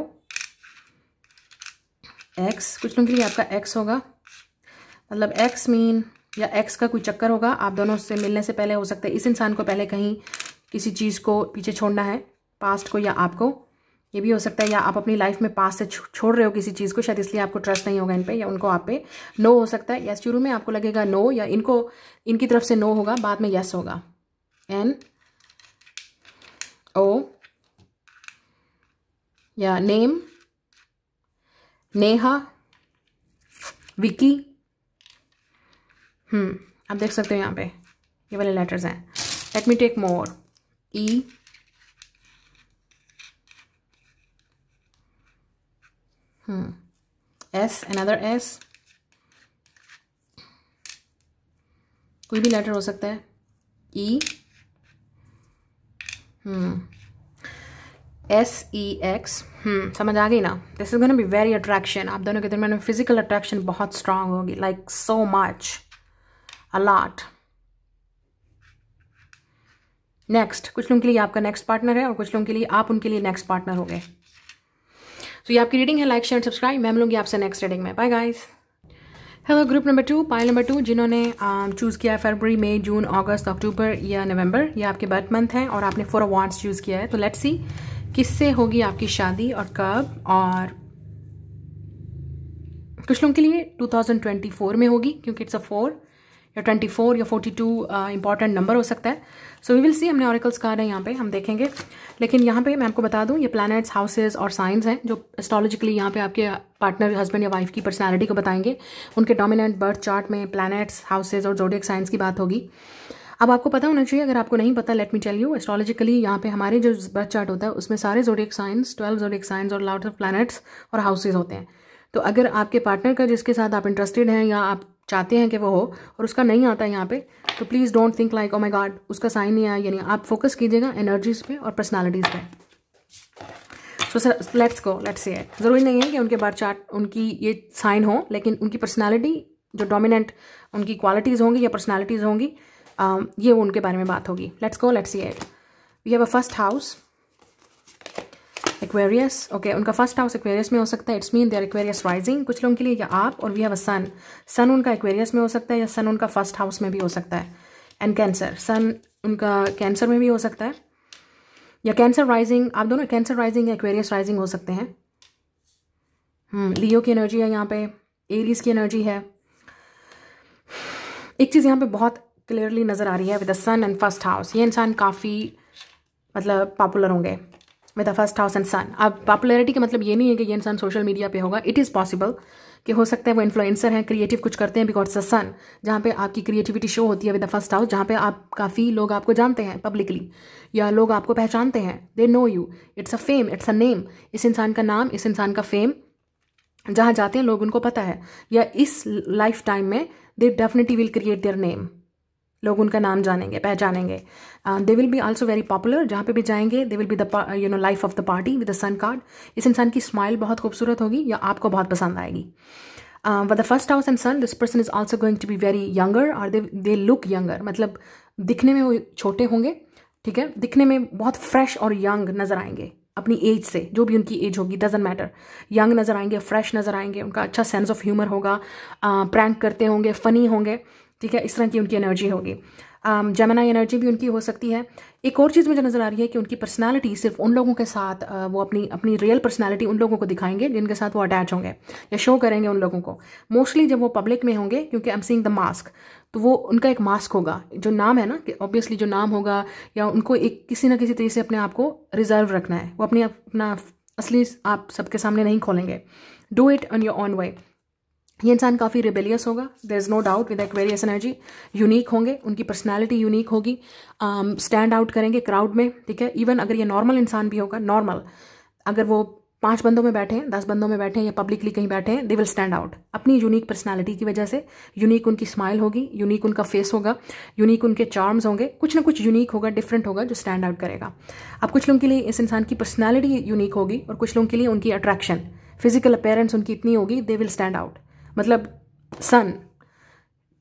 एक्स कुछ लोगों के लिए आपका एक्स होगा मतलब एक्स मीन या एक्स का कोई चक्कर होगा आप दोनों से मिलने से पहले हो सकता है इस इंसान को पहले कहीं किसी चीज़ को पीछे छोड़ना है पास्ट को या आपको ये भी हो सकता है या आप अपनी लाइफ में पास से छोड़ रहे हो किसी चीज़ को शायद इसलिए आपको ट्रस्ट नहीं होगा इन पे या उनको आप पे नो हो सकता है यस शुरू में आपको लगेगा नो या इनको इनकी तरफ से नो होगा बाद में यस होगा एन ओ या नेम नेहा विकी हम्म आप देख सकते हो यहाँ पे ये वाले लेटर्स हैं let me take more E Hmm. S, another S. कोई भी लेटर हो सकता है ई एस ई एक्स समझ आ गई ना this is gonna be very attraction आप दोनों के दरमियान में फिजिकल अट्रैक्शन बहुत स्ट्रांग होगी like so much a lot next कुछ लोगों के लिए आपका नेक्स्ट पार्टनर है और कुछ लोगों के लिए आप उनके लिए नेक्स्ट पार्टनर हो गए सो तो ये आपकी रीडिंग है लाइक शेयर सब्सक्राइब मैं मिलूंगी आपसे नेक्स्ट रीडिंग में bye guys hello group number two pile number two जिन्होंने चूज़ um, किया है फरवरी मई जून अगस्त अक्टूबर या नवंबर ये आपके बर्थ मंथ हैं और आपने फोर अवार्ड्स चूज़ किया है तो लेट्स सी किससे होगी आपकी शादी और कब और कुछ लोगों के लिए 2024 में होगी क्योंकि इट्स अ फोर या 24 या 42 इंपॉर्टेंट uh, नंबर हो सकता है सो वी विल सी हमने ऑरिकल्स कार्ड है यहाँ पे हम देखेंगे लेकिन यहाँ पे मैं आपको बता दूँ ये प्लैनेट्स हाउसेज और साइंस हैं जो एस्ट्रोलॉजिकली यहाँ पे आपके पार्टनर हस्बैंड या वाइफ की पर्सनैलिटी को बताएंगे उनके डोमिनेंट बर्थ चार्ट में प्लानट्स हाउसेज और जोडियक साइंस की बात होगी अब आपको पता होना चाहिए अगर आपको नहीं पता let me tell you astrologically यहाँ पे हमारे जो बर्थ चार्ट होता है उसमें सारे zodiac signs twelve zodiac signs और लाउट ऑफ प्लानट्स और हाउसेज होते हैं तो अगर आपके पार्टनर का जिसके साथ आप इंटरेस्टेड हैं या आप चाहते हैं कि वो हो और उसका नहीं आता है यहाँ पे तो please don't think like oh my god उसका साइन नहीं आया यानी आप फोकस कीजिएगा एनर्जीज पे और पर्सनालिटीज़ पे so sir let's go let's say ज़रूरी नहीं है कि उनके बार चार्ट उनकी ये साइन हो लेकिन उनकी पर्सनैलिटी जो डोमिनेंट उनकी क्वालिटीज़ होंगी या पर्सनैलिटीज़ होंगी um, ये वो उनके बारे में बात होगी लेट्स गो लेट्स ये we have a first house Aquarius okay उनका फर्स्ट हाउस एक्वेरियस में हो सकता है it's mean they are Aquarius rising कुछ लोगों के लिए या आप और वी हैव अ सन सन उनका एक्वेरियस में हो सकता है या सन उनका फर्स्ट हाउस में भी हो सकता है एंड कैंसर सन उनका कैंसर में भी हो सकता है या कैंसर राइजिंग आप दोनों कैंसर राइजिंग या एक्वेरियस राइजिंग हो सकते हैं लियो hmm, की एनर्जी है यहाँ पे एरीज की एनर्जी है एक चीज़ यहाँ पे बहुत क्लियरली नज़र आ रही है with the sun and first house ये इंसान काफ़ी मतलब पॉपुलर होंगे with the first house and sun अब पॉपुलरिटी का मतलब ये नहीं है कि ये इंसान सोशल मीडिया पे होगा इट इज़ पॉसिबल कि हो सकता है वो इन्फ्लुएंसर हैं क्रिएटिव कुछ करते हैं बिकॉज द सन जहाँ पे आपकी क्रिएटिविटी शो होती है विद द फर्स्ट हाउस जहाँ पे आप काफ़ी लोग आपको जानते हैं पब्लिकली या लोग आपको पहचानते हैं they know you it's a fame it's a name इस इंसान का नाम इस इंसान का फेम जहाँ जाते हैं लोग उनको पता है या इस लाइफ टाइम में they definitely will create their name लोग उनका नाम जानेंगे पहचानेंगे they will be also very popular जहाँ पे भी जाएंगे they will be the you know life of the party with the sun card इस इंसान की स्माइल बहुत खूबसूरत होगी या आपको बहुत पसंद आएगी with the first house and sun this person is also going to be very younger और दे दे लुक यंगर मतलब दिखने में वो छोटे होंगे ठीक है दिखने में बहुत फ्रेश और यंग नजर आएंगे अपनी एज से जो भी उनकी एज होगी डजन मैटर यंग नज़र आएंगे फ्रेश नज़र आएंगे उनका अच्छा सेंस ऑफ ह्यूमर होगा प्रैंक uh, करते होंगे फ़नी होंगे ठीक है इस तरह की उनकी एनर्जी होगी जमना um, एनर्जी भी उनकी हो सकती है एक और चीज़ मुझे नज़र आ रही है कि उनकी पर्सनालिटी सिर्फ उन लोगों के साथ uh, वो अपनी अपनी रियल पर्सनालिटी उन लोगों को दिखाएंगे जिनके साथ वो अटैच होंगे या शो करेंगे उन लोगों को मोस्टली जब वो पब्लिक में होंगे क्योंकि I am seeing the mask तो वो उनका एक मास्क होगा जो नाम है ना कि ऑब्वियसली जो नाम होगा या उनको एक किसी ना किसी तरीके से अपने आप को रिजर्व रखना है वो अपने अपना असली आप सबके सामने नहीं खोलेंगे do it on your own way ये इंसान काफ़ी रिबेलियस होगा there is no doubt with Aquarius energy unique होंगे उनकी पर्सनैलिटी यूनिक होगी स्टैंड um, आउट करेंगे क्राउड में ठीक है इवन अगर ये नॉर्मल इंसान भी होगा नॉर्मल अगर वो पांच बंदों में बैठे हैं दस बंदों में बैठे हैं या पब्लिकली कहीं बैठे हैं दे विल स्टैंड आउट अपनी यूनिक पर्सनैलिटी की वजह से यूनिक उनकी स्माइल होगी यूनिक उनका फेस होगा यूनिक उनके चार्म्स होंगे कुछ ना कुछ यूनिक होगा डिफरेंट होगा जो स्टैंड आउट करेगा अब कुछ लोगों के लिए इस इंसान की पर्सनैलिटी यूनिक होगी और कुछ लोगों के लिए उनकी अट्रैक्शन फिजिकल अपेयरेंस उनकी इतनी होगी दे विल स्टैंड आउट मतलब सन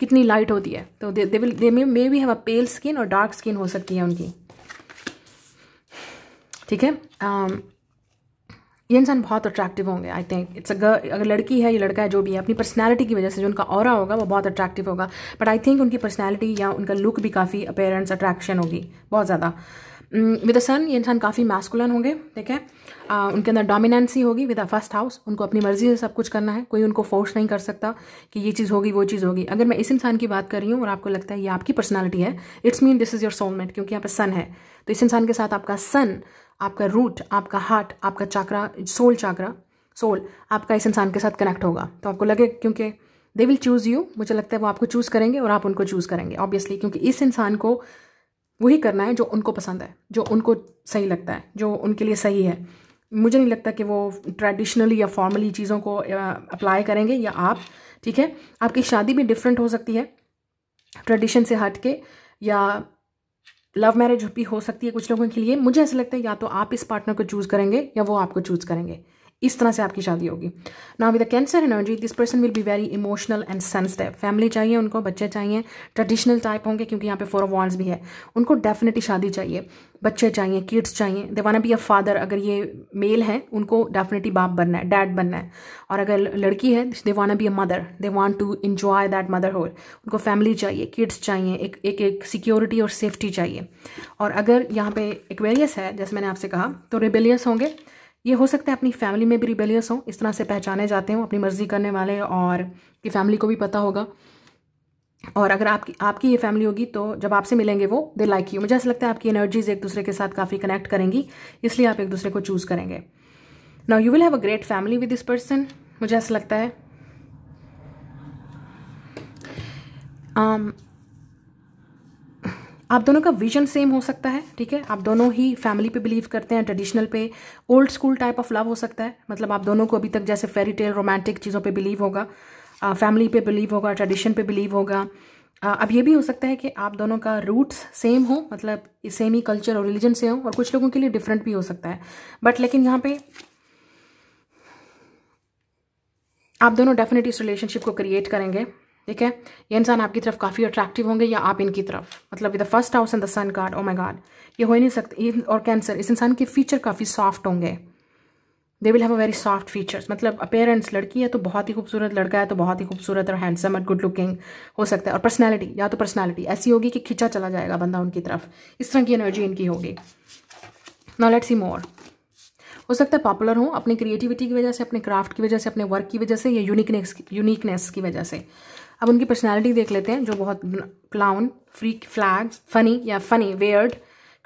कितनी लाइट होती है तो they will they may be hmm a pale skin और डार्क स्किन हो सकती है उनकी ठीक है um, ये इंसान बहुत अट्रैक्टिव होंगे आई थिंक इट्स अ अगर लड़की है या लड़का है जो भी है अपनी पर्सनैलिटी की वजह से जो उनका और होगा वो बहुत अट्रैक्टिव होगा बट आई थिंक उनकी पर्सनैलिटी या उनका लुक भी काफ़ी अपेयरेंस अट्रैक्शन होगी बहुत ज़्यादा विद अ सन ये इंसान काफ़ी मैस्कुलन होंगे ठीक है उनके अंदर डोमिनेंसी होगी विद अ फर्स्ट हाउस उनको अपनी मर्जी से सब कुछ करना है कोई उनको फोर्स नहीं कर सकता कि ये चीज़ होगी वो चीज़ होगी अगर मैं इस इंसान की बात कर रही हूँ और आपको लगता है ये आपकी पर्सनालिटी है it's mean this is your soulmate क्योंकि यहाँ पर सन है तो इस इंसान के साथ आपका सन आपका रूट आपका हार्ट आपका चाकरा सोल चाकरा सोल आपका इस इंसान के साथ कनेक्ट होगा तो आपको लगे क्योंकि दे विल चूज़ यू मुझे लगता है वो आपको चूज़ करेंगे और आप उनको चूज़ करेंगे ऑब्वियसली क्योंकि इस इंसान को वही करना है जो उनको पसंद है जो उनको सही लगता है जो उनके लिए सही है मुझे नहीं लगता कि वो ट्रेडिशनली या फॉर्मली चीज़ों को अप्लाई करेंगे या आप ठीक है आपकी शादी भी डिफरेंट हो सकती है ट्रेडिशन से हट के या लव मैरिज भी हो सकती है कुछ लोगों के लिए मुझे ऐसा लगता है या तो आप इस पार्टनर को चूज़ करेंगे या वो आपको चूज़ करेंगे इस तरह से आपकी शादी होगी ना with Cancer energy this person will be very emotional and sensitive family चाहिए उनको बच्चे चाहिए ट्रेडिशनल टाइप होंगे क्योंकि यहाँ पे फोर ऑफ वॉन्स भी है उनको डेफिनेटली शादी चाहिए बच्चे चाहिए किड्स चाहिए दे वाना बी अ फादर अगर ये मेल है उनको डेफिनेटली बाप बनना है डैड बनना है और अगर लड़की है they want be a mother they want to enjoy that motherhood उनको फैमिली चाहिए किड्स चाहिए एक एक एक सिक्योरिटी और सेफ्टी चाहिए और अगर यहाँ पे एक्वेरियस है जैसे मैंने आपसे कहा तो रिबेलियस होंगे ये हो सकता है अपनी फैमिली में भी रिबेलियस हो इस तरह से पहचाने जाते हो अपनी मर्जी करने वाले और की फैमिली को भी पता होगा और अगर आपकी आपकी ये फैमिली होगी तो जब आपसे मिलेंगे वो दे लाइक यू मुझे ऐसा लगता है आपकी एनर्जीज एक दूसरे के साथ काफ़ी कनेक्ट करेंगी इसलिए आप एक दूसरे को चूज़ करेंगे now you will have a great family with this person मुझे ऐसा लगता है um, आप दोनों का विजन सेम हो सकता है ठीक है आप दोनों ही फैमिली पे बिलीव करते हैं ट्रेडिशनल पे old school type of love हो सकता है मतलब आप दोनों को अभी तक जैसे फेरी टेल रोमांटिक चीज़ों पे बिलीव होगा फैमिली पे बिलीव होगा ट्रेडिशन पे बिलीव होगा अब ये भी हो सकता है कि आप दोनों का रूट्स सेम हो मतलब सेम ही कल्चर और रिलीजन से हो और कुछ लोगों के लिए डिफरेंट भी हो सकता है बट लेकिन यहाँ पे आप दोनों डेफिनेट इस रिलेशनशिप को क्रिएट करेंगे ठीक है ये इंसान आपकी तरफ काफ़ी अट्रैक्टिव होंगे या आप इनकी तरफ मतलब the first house and the sun card oh my god ये हो ही नहीं सकते और कैंसर इस इंसान के फीचर काफ़ी सॉफ्ट होंगे they will have a very soft features मतलब अपेरेंट्स लड़की है तो बहुत ही खूबसूरत लड़का है तो बहुत ही खूबसूरत और हैंडसम और गुड लुकिंग हो सकता है और पर्सनैलिटी या तो पर्सनैलिटी ऐसी होगी कि खिंचा चला जाएगा बंदा उनकी तरफ इस तरह की एनर्जी इनकी होगी नो लेट सी मोर हो सकता है पॉपुलर हो अपनी क्रिएटिविटी की वजह से अपने क्राफ्ट की वजह से अपने वर्क की वजह से या यूनिकनेस यूनिकनेस की वजह से अब उनकी पर्सनैलिटी देख लेते हैं जो बहुत क्लाउन फ्रीक फ्लैग फनी या फनी वेयर्ड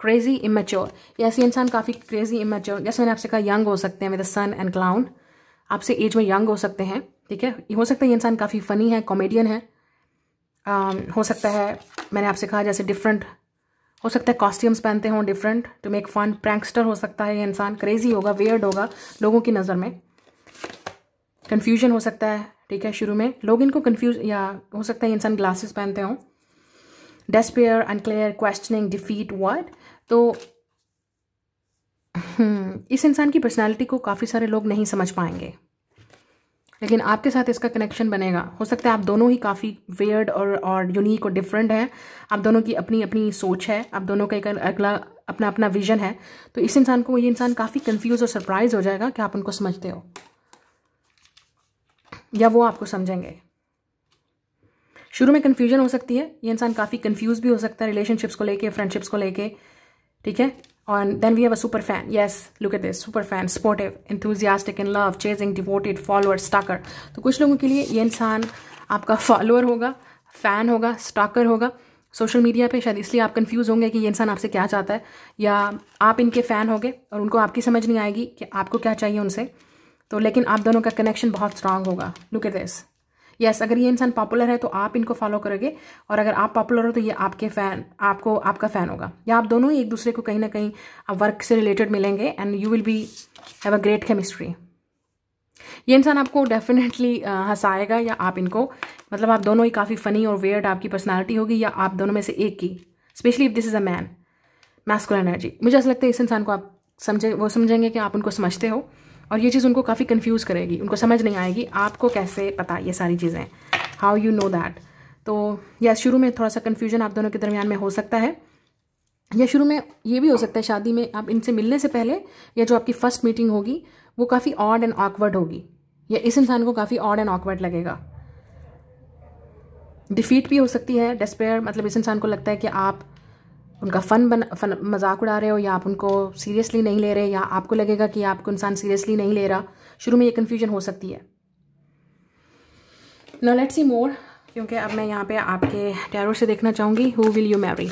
क्रेजी इमेच्योर ऐसे इंसान काफ़ी क्रेजी इमेच्योर जैसे मैंने आपसे कहा यंग हो सकते हैं विद सन एंड क्लाउन आपसे एज में यंग हो सकते हैं ठीक है हो सकता है ये इंसान काफ़ी फ़नी है कॉमेडियन है um, हो सकता है मैंने आपसे कहा जैसे डिफरेंट हो सकता है कॉस्ट्यूम्स पहनते हों different to make fun prankster हो सकता है ये इंसान क्रेजी होगा वेयर्ड होगा लोगों की नज़र में कन्फ्यूजन हो सकता है ठीक है शुरू में लोग इनको कन्फ्यूज या हो सकता है इंसान ग्लासेस पहनते हों despair unclear questioning defeat word तो हम्म, इस इंसान की पर्सनैलिटी को काफ़ी सारे लोग नहीं समझ पाएंगे लेकिन आपके साथ इसका कनेक्शन बनेगा हो सकता है आप दोनों ही काफ़ी वेयर्ड और और यूनिक और डिफरेंट हैं आप दोनों की अपनी अपनी सोच है आप दोनों का एक अगला अपना अपना विजन है तो इस इंसान को ये इंसान काफ़ी कंफ्यूज और सरप्राइज हो जाएगा कि आप उनको समझते हो या वो आपको समझेंगे शुरू में कन्फ्यूजन हो सकती है ये इंसान काफ़ी कन्फ्यूज भी हो सकता है रिलेशनशिप्स को लेके फ्रेंडशिप्स को लेके ठीक है और then we have a super fan yes look at this super fan sportive enthusiastic in love chasing devoted follower stalker तो कुछ लोगों के लिए ये इंसान आपका फॉलोअर होगा फैन होगा स्टाकर होगा सोशल मीडिया पे शायद इसलिए आप कंफ्यूज होंगे कि ये इंसान आपसे क्या चाहता है या आप इनके फ़ैन होंगे और उनको आपकी समझ नहीं आएगी कि आपको क्या चाहिए उनसे तो लेकिन आप दोनों का कनेक्शन बहुत स्ट्रांग होगा लुक एट दिस यस अगर ये इंसान पॉपुलर है तो आप इनको फॉलो करोगे और अगर आप पॉपुलर हो तो ये आपके फैन आपको आपका फ़ैन होगा या आप दोनों ही एक दूसरे को कहीं ना कहीं वर्क से रिलेटेड मिलेंगे and you will be have a great chemistry ये इंसान आपको डेफिनेटली हंसाएगा या आप इनको मतलब आप दोनों ही काफ़ी फ़नी और वेयर्ड आपकी पर्सनैलिटी होगी या आप दोनों में से एक की especially if this is a man masculine energy मुझे ऐसा लगता है इस इंसान को आप समझे वो समझेंगे कि आप उनको समझते हो और ये चीज़ उनको काफ़ी कन्फ्यूज़ करेगी उनको समझ नहीं आएगी आपको कैसे पता ये सारी चीज़ें हाउ यू नो दैट तो या शुरू में थोड़ा सा कन्फ्यूजन आप दोनों के दरमियान में हो सकता है या शुरू में ये भी हो सकता है शादी में आप इनसे मिलने से पहले या जो आपकी फ़र्स्ट मीटिंग होगी वो काफ़ी ऑड एंड ऑकवर्ड होगी या इस इंसान को काफ़ी ऑड एंड ऑकवर्ड लगेगा डिफीट भी हो सकती है डिस्पेयर मतलब इस इंसान को लगता है कि आप उनका फन बन फन मजाक उड़ा रहे हो या आप उनको सीरियसली नहीं ले रहे या आपको लगेगा कि आपको इंसान सीरियसली नहीं ले रहा शुरू में ये कन्फ्यूजन हो सकती है नो लेट सी मोर क्योंकि अब मैं यहाँ पे आपके टैरो से देखना चाहूँगी हु विल यू मैरी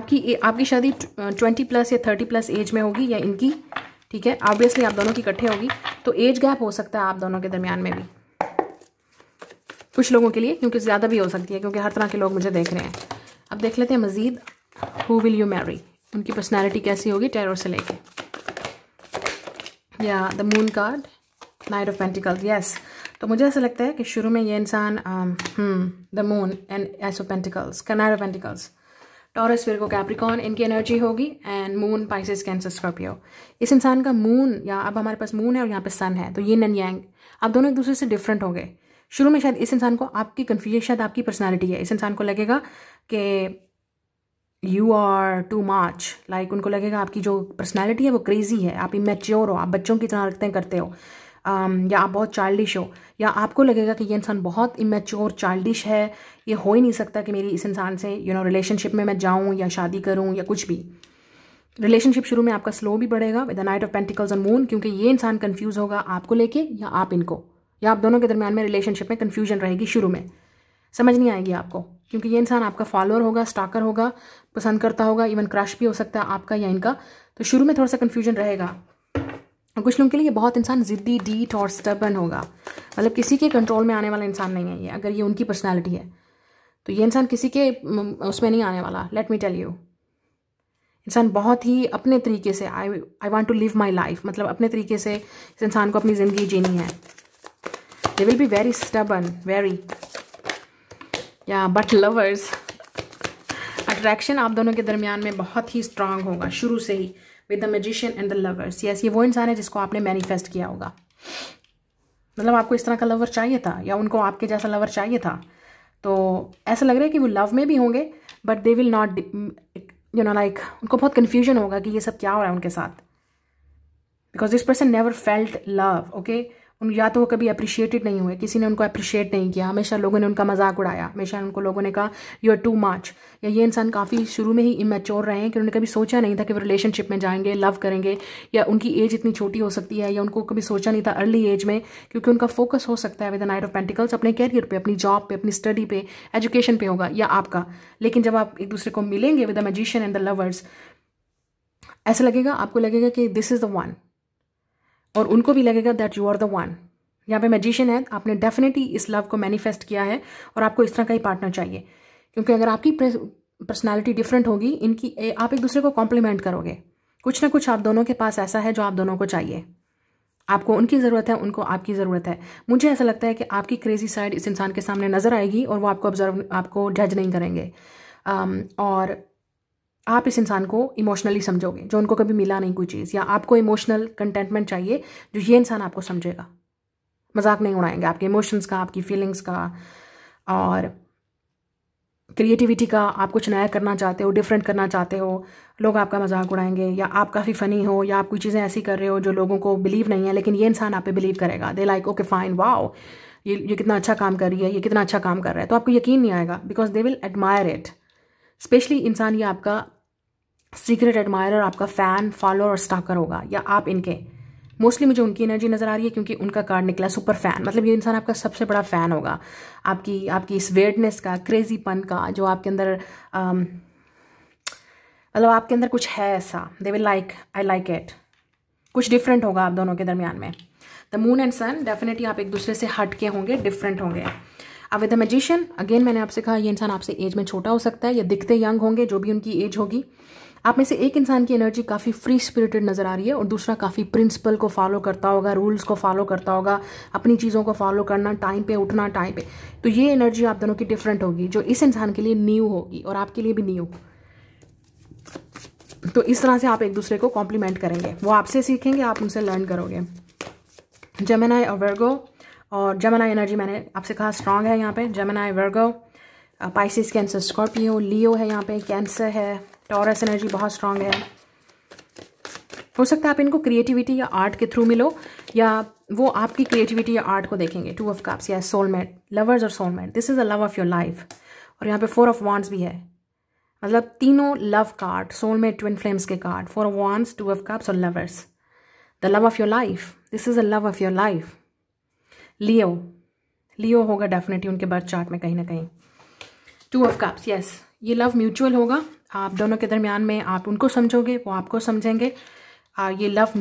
आपकी आपकी शादी ट्वेंटी प्लस या थर्टी प्लस एज में होगी या इनकी ठीक है ऑब्वियसली आप दोनों की इकट्ठे होगी तो एज गैप हो सकता है आप दोनों के दरमियान में भी कुछ लोगों के लिए क्योंकि ज़्यादा भी हो सकती है क्योंकि हर तरह के लोग मुझे देख रहे हैं अब देख लेते हैं मज़ीद हु विल यू मैरी उनकी पर्सनैलिटी कैसी होगी टेरो से लेके या the moon card knight of pentacles yes तो मुझे ऐसा लगता है कि शुरू में ये इंसान the moon and ace of pentacles knight of pentacles Taurus फिर को कैप्रिकॉन इनकी एनर्जी होगी and moon Pisces Cancer Scorpio इस इंसान का मून या अब हमारे पास मून है और यहाँ पे सन है तो ये नन यांग आप दोनों एक दूसरे से डिफरेंट होंगे शुरू में शायद इस इंसान को आपकी कन्फ्यूजन शायद आपकी पर्सनैलिटी है इस इंसान को लगेगा कि you are too much like उनको लगेगा आपकी जो पर्सनैलिटी है वो क्रेज़ी है आप इमेच्योर हो आप बच्चों की तरह रखते करते हो um, या आप बहुत चाइल्डिश हो या आपको लगेगा कि ये इंसान बहुत इमेच्योर चाइल्डिश है ये हो ही नहीं सकता कि मेरी इस इंसान से यू नो रिलेशनशिप में मैं जाऊँ या शादी करूँ या कुछ भी रिलेशनशिप शुरू में आपका स्लो भी बढ़ेगा with the knight of pentacles and moon क्योंकि ये इंसान कन्फ्यूज़ होगा आपको लेके या आप इनको या आप दोनों के दरमियान में रिलेशनशिप में कन्फ्यूजन रहेगी शुरू में समझ नहीं आएगी आपको क्योंकि ये इंसान आपका फॉलोअर होगा स्टाकर होगा पसंद करता होगा इवन क्रश भी हो सकता है आपका या इनका तो शुरू में थोड़ा सा कन्फ्यूजन रहेगा और कुछ लोगों के लिए बहुत इंसान ज़िद्दी डीट और स्टबन होगा मतलब किसी के कंट्रोल में आने वाला इंसान नहीं है ये अगर ये उनकी पर्सनैलिटी है तो ये इंसान किसी के उसमें नहीं आने वाला लेट मी टेल यू इंसान बहुत ही अपने तरीके से I I want to live my life मतलब अपने तरीके से इस इंसान को अपनी ज़िंदगी जीनी है They will be very stubborn, very. Yeah, but lovers. Attraction आप दोनों के दरमियान में बहुत ही स्ट्रांग होगा शुरू से ही with the magician and the lovers yes ये वो इंसान है जिसको आपने मैनिफेस्ट किया होगा मतलब आपको इस तरह का लवर चाहिए था या उनको आपके जैसा लवर चाहिए था तो ऐसा लग रहा है कि वो लव में भी होंगे but they will not you know like उनको बहुत कन्फ्यूजन होगा कि ये सब क्या हो रहा है उनके साथ because this person never felt love okay उन या तो वो कभी अप्रिशिएटेड नहीं हुए किसी ने उनको अप्रिशिएट नहीं किया हमेशा लोगों ने उनका मजाक उड़ाया हमेशा उनको लोगों ने कहा यू आर टू मच या ये इंसान काफ़ी शुरू में ही इमेच्योर रहे हैं कि उन्होंने कभी सोचा नहीं था कि वो रिलेशनशिप में जाएंगे लव करेंगे या उनकी एज इतनी छोटी हो सकती है या उनको कभी सोचा नहीं था अर्ली एज में क्योंकि उनका फोकस हो सकता है विद नाइट ऑफ पेंटिकल्स अपने कैरियर पर अपनी जॉब पर अपनी स्टडी पर एजुकेशन पर होगा या आपका लेकिन जब आप एक दूसरे को मिलेंगे with the magician and the lovers ऐसा लगेगा आपको लगेगा कि दिस इज़ द वन और उनको भी लगेगा that you are the one यहाँ पे मैजिशियन है आपने डेफिनेटली इस लव को मैनिफेस्ट किया है और आपको इस तरह का ही पार्टनर चाहिए क्योंकि अगर आपकी पर्सनैलिटी डिफरेंट होगी इनकी ए, आप एक दूसरे को कॉम्प्लीमेंट करोगे कुछ ना कुछ आप दोनों के पास ऐसा है जो आप दोनों को चाहिए आपको उनकी ज़रूरत है उनको आपकी ज़रूरत है मुझे ऐसा लगता है कि आपकी क्रेजी साइड इस इंसान के सामने नज़र आएगी और वो आपको ऑब्जर्व आपको जज नहीं करेंगे um, और आप इस इंसान को इमोशनली समझोगे जो उनको कभी मिला नहीं कोई चीज़ या आपको इमोशनल कंटेंटमेंट चाहिए जो ये इंसान आपको समझेगा मजाक नहीं उड़ाएंगे आपके इमोशंस का आपकी फीलिंग्स का और क्रिएटिविटी का आप कुछ नया करना चाहते हो डिफरेंट करना चाहते हो लोग आपका मजाक उड़ाएंगे या आप काफ़ी फ़नी हो या आप कोई चीज़ें ऐसी कर रहे हो जो लोगों को बिलीव नहीं है लेकिन ये इंसान आप पे बिलीव करेगा they like okay fine wow ये ये कितना अच्छा काम कर रही है ये कितना अच्छा काम कर रहा है तो आपको यकीन नहीं आएगा because they will admire it especially इंसान ये आपका सीक्रेट एडमायर आपका फ़ैन फॉलोअर और स्टाकर होगा या आप इनके मोस्टली मुझे उनकी एनर्जी नज़र आ रही है क्योंकि उनका कार्ड निकला सुपर फैन मतलब ये इंसान आपका सबसे बड़ा फ़ैन होगा आपकी आपकी इस वेडनेस का क्रेजीपन का जो आपके अंदर um, मतलब आपके अंदर कुछ है ऐसा they will like I like it कुछ डिफरेंट होगा आप दोनों के दरमियान में the moon and sun definitely आप एक दूसरे से हटके होंगे डिफरेंट होंगे अब विद द अगेन मैंने आपसे कहा ये इंसान आपसे एज में छोटा हो सकता है या दिखते यंग होंगे जो भी उनकी एज होगी आप में से एक इंसान की एनर्जी काफ़ी फ्री स्पिरिटेड नज़र आ रही है और दूसरा काफ़ी प्रिंसिपल को फॉलो करता होगा रूल्स को फॉलो करता होगा अपनी चीज़ों को फॉलो करना टाइम पे उठना टाइम पे तो ये एनर्जी आप दोनों की डिफरेंट होगी जो इस इंसान के लिए न्यू होगी और आपके लिए भी न्यू तो इस तरह से आप एक दूसरे को कॉम्प्लीमेंट करेंगे वो आपसे सीखेंगे आप उनसे लर्न करोगे जमेनाई वर्गो और जमेनाई एनर्जी मैंने आपसे कहा स्ट्रांग है यहाँ पे Gemini Virgo Pisces Cancer Scorpio Leo है यहाँ पे कैंसर है टॉरस एनर्जी बहुत स्ट्रांग है हो सकता है आप इनको क्रिएटिविटी या आर्ट के थ्रू मिलो या वो आपकी क्रिएटिविटी या आर्ट को देखेंगे टू ऑफ कप्स या सोलमेट लवर्स और soulmate this is the love of your life और यहाँ पे फोर ऑफ वांड्स भी है मतलब तीनों love card soulmate twin flames के card four of wands two of cups और lovers the love of your life this is the love of your life Leo Leo होगा डेफिनेटली उनके birth chart में कहीं ना कहीं टू ऑफ कप्स यस ये love mutual होगा आप दोनों के दरमियान में आप उनको समझोगे वो आपको समझेंगे आ, ये लव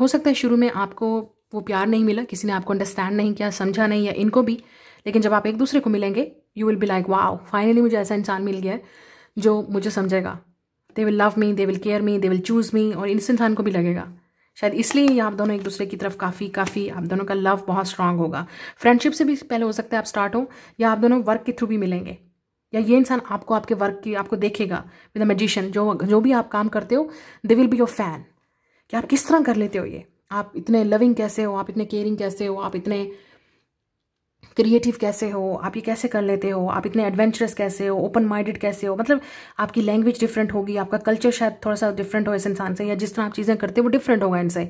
हो सकता है शुरू में आपको वो प्यार नहीं मिला किसी ने आपको अंडरस्टैंड नहीं किया समझा नहीं या इनको भी लेकिन जब आप एक दूसरे को मिलेंगे you will be like wow finally मुझे ऐसा इंसान मिल गया है जो मुझे समझेगा they will love me they will care me they will choose me और इस इंसान को भी लगेगा शायद इसलिए आप दोनों एक दूसरे की तरफ काफ़ी काफ़ी आप दोनों का लव बहुत स्ट्रांग होगा फ्रेंडशिप से भी पहले हो सकता है आप स्टार्ट हो या आप दोनों वर्क के थ्रू भी मिलेंगे या ये इंसान आपको आपके वर्क की आपको देखेगा विद अ मैजिशियन जो जो भी आप काम करते हो they will be your fan कि आप किस तरह कर लेते हो ये आप इतने लविंग कैसे हो आप इतने केयरिंग कैसे हो आप इतने क्रिएटिव कैसे हो आप ये कैसे कर लेते हो आप इतने एडवेंचरस कैसे हो ओपन माइंडेड कैसे हो मतलब आपकी लैंग्वेज डिफरेंट होगी आपका कल्चर शायद थोड़ा सा डिफरेंट हो इस इंसान से या जिस तरह आप चीज़ें करते हो वो डिफरेंट होगा इनसे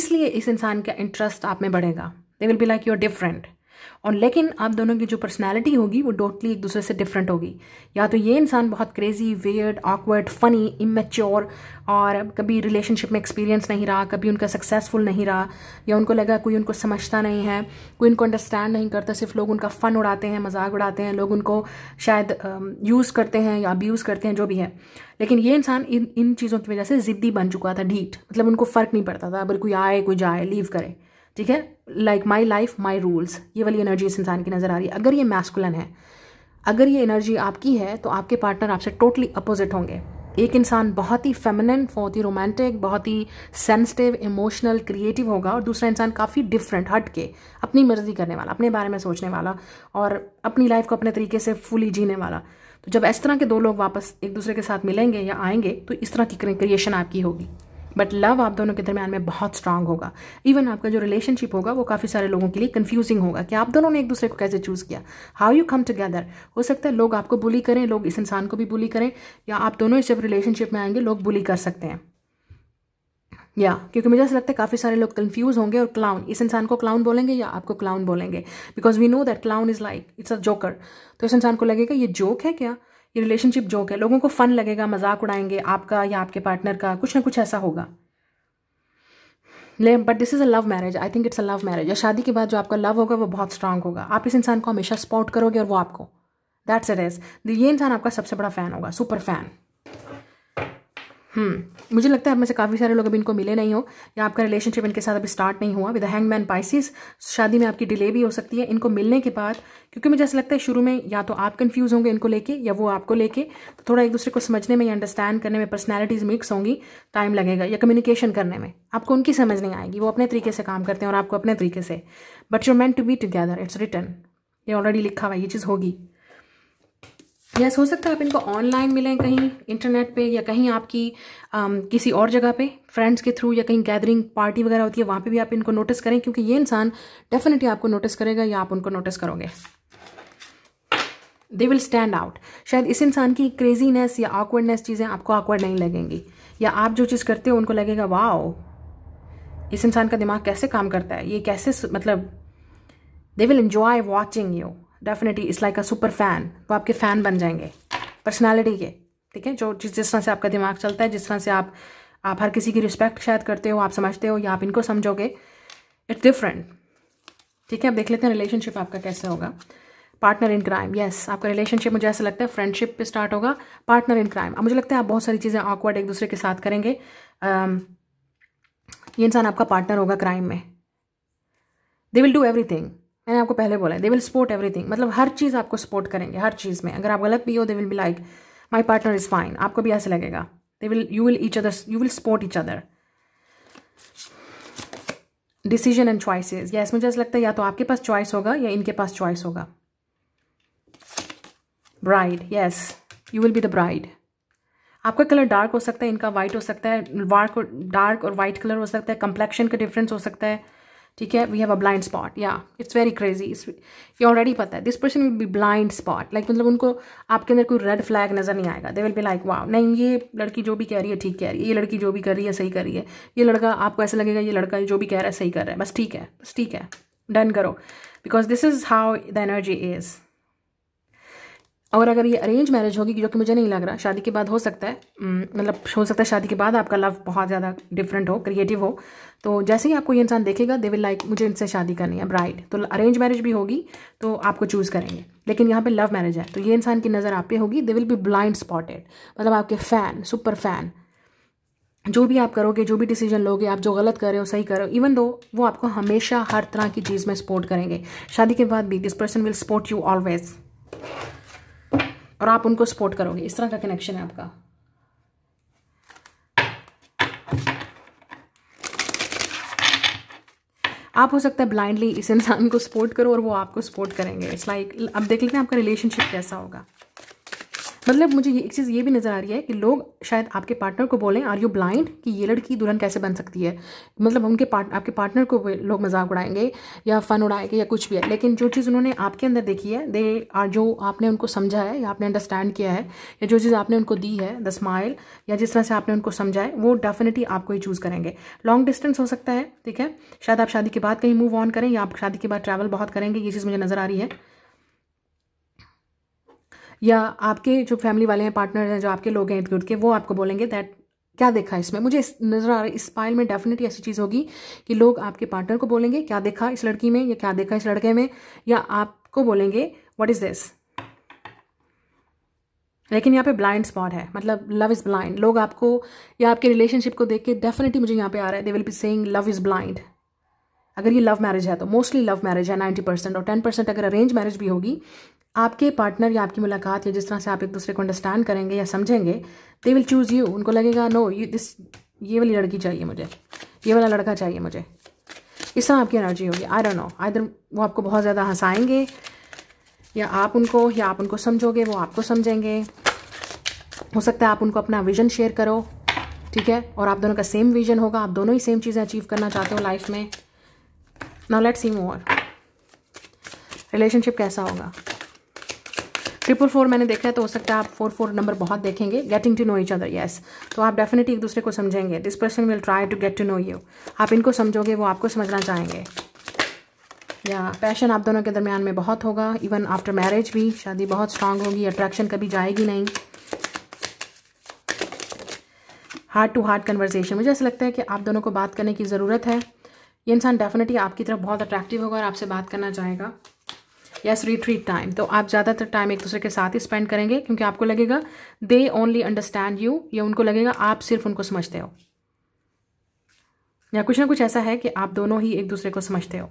इसलिए इस इंसान का इंटरेस्ट आप में बढ़ेगा they will be like you are different और लेकिन आप दोनों की जो पर्सनैलिटी होगी वो टोटली एक दूसरे से डिफरेंट होगी या तो ये इंसान बहुत crazy weird awkward funny immature और कभी रिलेशनशिप में एक्सपीरियंस नहीं रहा कभी उनका सक्सेसफुल नहीं रहा या उनको लगा कोई उनको समझता नहीं है कोई उनको अंडरस्टैंड नहीं करता सिर्फ लोग उनका फ़न उड़ाते हैं मजाक उड़ाते हैं लोग उनको शायद यूज़ करते हैं या अब्यूज़ करते हैं जो भी है लेकिन ये इंसान इन इन चीज़ों की वजह से ज़िद्दी बन चुका था ढीठ मतलब उनको फ़र्क नहीं पड़ता था अगर कोई आए कोई जाए लीव करे ठीक है like my life my rules ये वाली एनर्जी इस इंसान की नज़र आ रही है अगर ये मैस्कुलन है अगर ये एनर्जी आपकी है तो आपके पार्टनर आपसे टोटली अपोजिट होंगे एक इंसान बहुत ही फेमिनिन बहुत ही रोमांटिक बहुत ही सेंसिटिव इमोशनल क्रिएटिव होगा और दूसरा इंसान काफ़ी डिफरेंट हट के अपनी मर्जी करने वाला अपने बारे में सोचने वाला और अपनी लाइफ को अपने तरीके से फुली जीने वाला तो जब इस तरह के दो लोग वापस एक दूसरे के साथ मिलेंगे या आएंगे तो इस तरह की क्रिएशन आपकी होगी बट लव आप दोनों के दरमियान में बहुत स्ट्रांग होगा इवन आपका जो रिलेशनशिप होगा वो काफ़ी सारे लोगों के लिए कन्फ्यूजिंग होगा कि आप दोनों ने एक दूसरे को कैसे चूज़ किया हाउ यू कम टुगेदर हो सकता है लोग आपको बुली करें लोग इस इंसान को भी बुली करें या आप दोनों जब रिलेशनशिप में आएंगे लोग बुली कर सकते हैं या yeah, क्योंकि मुझे ऐसा लगता है काफ़ी सारे लोग कन्फ्यूज होंगे और क्लाउन इस इंसान को क्लाउन बोलेंगे या आपको क्लाउन बोलेंगे because we know that clown is like it's a joker तो इस इंसान को लगेगा ये जोक है क्या ये रिलेशनशिप जोक है लोगों को फन लगेगा मजाक उड़ाएंगे आपका या आपके पार्टनर का कुछ ना कुछ ऐसा होगा ले but this is a love marriage I think it's a love marriage या शादी के बाद जो आपका लव होगा वो बहुत स्ट्रांग होगा आप इस इंसान को हमेशा सपोर्ट करोगे और वो आपको दैट्स इट इज ये इंसान आपका सबसे बड़ा फैन होगा सुपर फैन हम्म, मुझे लगता है आप में से काफ़ी सारे लोग अभी इनको मिले नहीं हो या आपका रिलेशनशिप इनके साथ अभी स्टार्ट नहीं हुआ विद मैन पाइसिस शादी में आपकी डिले भी हो सकती है इनको मिलने के बाद क्योंकि मुझे ऐसा लगता है शुरू में या तो आप कंफ्यूज होंगे इनको लेके या वो आपको लेके तो थोड़ा एक दूसरे को समझने में या अंडरस्टैंड करने में पर्सनैलिटीज़ मिक्स होंगी टाइम लगेगा या कम्युनिकेशन करने में आपको उनकी समझ नहीं आएगी वो अपने तरीके से काम करते हैं और आपको अपने तरीके से but your man to be together it's written ये ऑलरेडी लिखा हुआ ये चीज़ होगी यस हो सकता है आप इनको ऑनलाइन मिलें कहीं इंटरनेट पे या कहीं आपकी आम, किसी और जगह पे फ्रेंड्स के थ्रू या कहीं गैदरिंग पार्टी वगैरह होती है वहाँ पे भी आप इनको नोटिस करें क्योंकि ये इंसान डेफिनेटली आपको नोटिस करेगा या आप उनको नोटिस करोगे दे विल स्टैंड आउट शायद इस इंसान की क्रेजीनेस या ऑकवर्डनेस चीज़ें आपको ऑकवर्ड नहीं लगेंगी या आप जो चीज़ करते हो उनको लगेगा वाओ इस इंसान का दिमाग कैसे काम करता है ये कैसे मतलब they will enjoy watching you definitely it's like a super fan वो आपके फ़ैन बन जाएंगे पर्सनैलिटी के ठीक है जो जिस जिस तरह से आपका दिमाग चलता है जिस तरह से आप आप हर किसी की रिस्पेक्ट शायद करते हो आप समझते हो या आप इनको समझोगे इट्स डिफरेंट ठीक है अब देख लेते हैं रिलेशनशिप आपका कैसे होगा पार्टनर इन क्राइम यस आपका रिलेशनशिप मुझे ऐसा लगता है फ्रेंडशिप पे स्टार्ट होगा पार्टनर इन क्राइम अब मुझे लगता है आप बहुत सारी चीज़ें ऑकवर्ड एक दूसरे के साथ करेंगे um, ये इंसान आपका पार्टनर होगा क्राइम में दे विल डू एवरीथिंग मैंने आपको पहले बोला है दे विल सपोर्ट एवरीथिंग मतलब हर चीज़ आपको सपोर्ट करेंगे हर चीज़ में अगर आप गलत भी हो they will be like my partner is fine आपको भी ऐसे लगेगा they will you will each other you will support each other decision and choices या इसमें जैसे लगता है या तो आपके पास चॉइस होगा या इनके पास चॉइस होगा bride yes you will be the bride आपका कलर डार्क हो सकता है इनका वाइट हो सकता है डार्क और डार्क और वाइट कलर हो सकता है कंप्लेक्शन का डिफरेंस हो सकता है ठीक है we have a blind spot या इट्स वेरी क्रेजी ये ऑलरेडी पता है this person will be blind spot like मतलब उनको आपके अंदर कोई रेड फ्लैग नजर नहीं आएगा दे विल बी लाइक वाह नहीं ये लड़की जो भी कह रही है ठीक कह रही है ये लड़की जो भी कर रही है सही कर रही है ये लड़का आपको ऐसा लगेगा ये लड़का जो भी कह रहा है सही कर रहा है बस ठीक है बस ठीक है डन करो because this is how the energy is और अगर ये अरेंज मैरिज होगी जो कि मुझे नहीं लग रहा शादी के बाद हो सकता है मतलब हो सकता है शादी के बाद आपका लव बहुत ज़्यादा डिफरेंट हो क्रिएटिव हो तो जैसे ही आपको ये इंसान देखेगा दे विल लाइक मुझे इनसे शादी करनी है ब्राइड तो अरेंज मैरिज भी होगी तो आपको चूज़ करेंगे लेकिन यहाँ पे लव मैरिज है तो ये इंसान की नज़र आप पे होगी they will be blind spotted मतलब आपके फ़ैन सुपर फ़ैन जो भी आप करोगे जो भी डिसीजन लोगे आप जो गलत कर रहे हो सही कर रहे हो इवन दो वो आपको हमेशा हर तरह की चीज़ में सपोर्ट करेंगे शादी के बाद भी this person will support you always और आप उनको सपोर्ट करोगे इस तरह का कनेक्शन है आपका आप हो सकता है ब्लाइंडली इस इंसान को सपोर्ट करो और वो आपको सपोर्ट करेंगे इट्स लाइक like, अब देख लेते हैं आपका रिलेशनशिप कैसा होगा मतलब मुझे ये एक चीज़ ये भी नज़र आ रही है कि लोग शायद आपके पार्टनर को बोलें आर यू ब्लाइंड कि ये लड़की दुल्हन कैसे बन सकती है मतलब उनके पार्ट आपके पार्टनर को लोग मजाक उड़ाएंगे या फ़न उड़ाएंगे या कुछ भी है लेकिन जो चीज़ उन्होंने आपके अंदर देखी है दे आर जो आपने उनको समझा है या आपने अंडरस्टैंड किया है या जो चीज़ आपने उनको दी है द स्माइल या जिस तरह से आपने उनको समझा है वो डेफिनेटली आपको ही चूज़ करेंगे लॉन्ग डिस्टेंस हो सकता है ठीक है शायद आप शादी के बाद कहीं मूव ऑन करें या आप शादी के बाद ट्रैवल बहुत करेंगे ये चीज़ मुझे नज़र आ रही है या आपके जो फैमिली वाले हैं पार्टनर हैं जो आपके लोग हैं इर्द गिर्द के वो आपको बोलेंगे दैट क्या देखा इसमें मुझे इस नज़र आ रहा है इस पाइल में डेफिनेटली ऐसी चीज़ होगी कि लोग आपके पार्टनर को बोलेंगे क्या देखा इस लड़की में या क्या देखा इस लड़के में या आपको बोलेंगे वट इज़ दिस लेकिन यहाँ पे ब्लाइंड स्पॉट है मतलब लव इज़ ब्लाइंड लोग आपको या आपके रिलेशनशिप को देख के डेफिनेटली मुझे यहाँ पे आ रहा है they will be saying love is blind अगर ये लव मैरिज है तो मोस्टली लव मैरिज है नाइन्टी परसेंट और टेन परसेंट अगर अरेंज मैरिज भी होगी आपके पार्टनर या आपकी मुलाकात या जिस तरह से आप एक दूसरे को अंडरस्टैंड करेंगे या समझेंगे दे विल चूज़ यू उनको लगेगा नो यू दिस ये वाली लड़की चाहिए मुझे ये वाला लड़का चाहिए मुझे इस तरह आपकी एनर्जी होगी आई डोंट नो आइदर वो आपको बहुत ज़्यादा हंसाएंगे या आप उनको या आप उनको समझोगे वो आपको समझेंगे हो सकता है आप उनको अपना विजन शेयर करो ठीक है और आप दोनों का सेम विजन होगा आप दोनों ही सेम चीज़ें अचीव करना चाहते हो लाइफ में now let see more relationship कैसा होगा ट्रिपल फोर मैंने देखा है तो हो सकता है आप फोर फोर नंबर बहुत देखेंगे getting to know each other yes तो आप डेफिनेटली एक दूसरे को समझेंगे this person will try to get to know you आप इनको समझोगे वो आपको समझना चाहेंगे या पैशन आप दोनों के दरमियान में बहुत होगा इवन आफ्टर मैरिज भी शादी बहुत स्ट्रांग होगी अट्रैक्शन कभी जाएगी नहीं हार्ट टू हार्ट कन्वर्जेशन मुझे ऐसा लगता है कि आप दोनों को बात करने की ज़रूरत है ये इंसान डेफिनेटली आपकी तरफ बहुत अट्रैक्टिव होगा और आपसे बात करना चाहेगा यस रिट्रीट टाइम तो आप ज़्यादातर टाइम एक दूसरे के साथ ही स्पेंड करेंगे क्योंकि आपको लगेगा दे ओनली अंडरस्टैंड यू या उनको लगेगा आप सिर्फ उनको समझते हो या कुछ ना कुछ ऐसा है कि आप दोनों ही एक दूसरे को समझते हो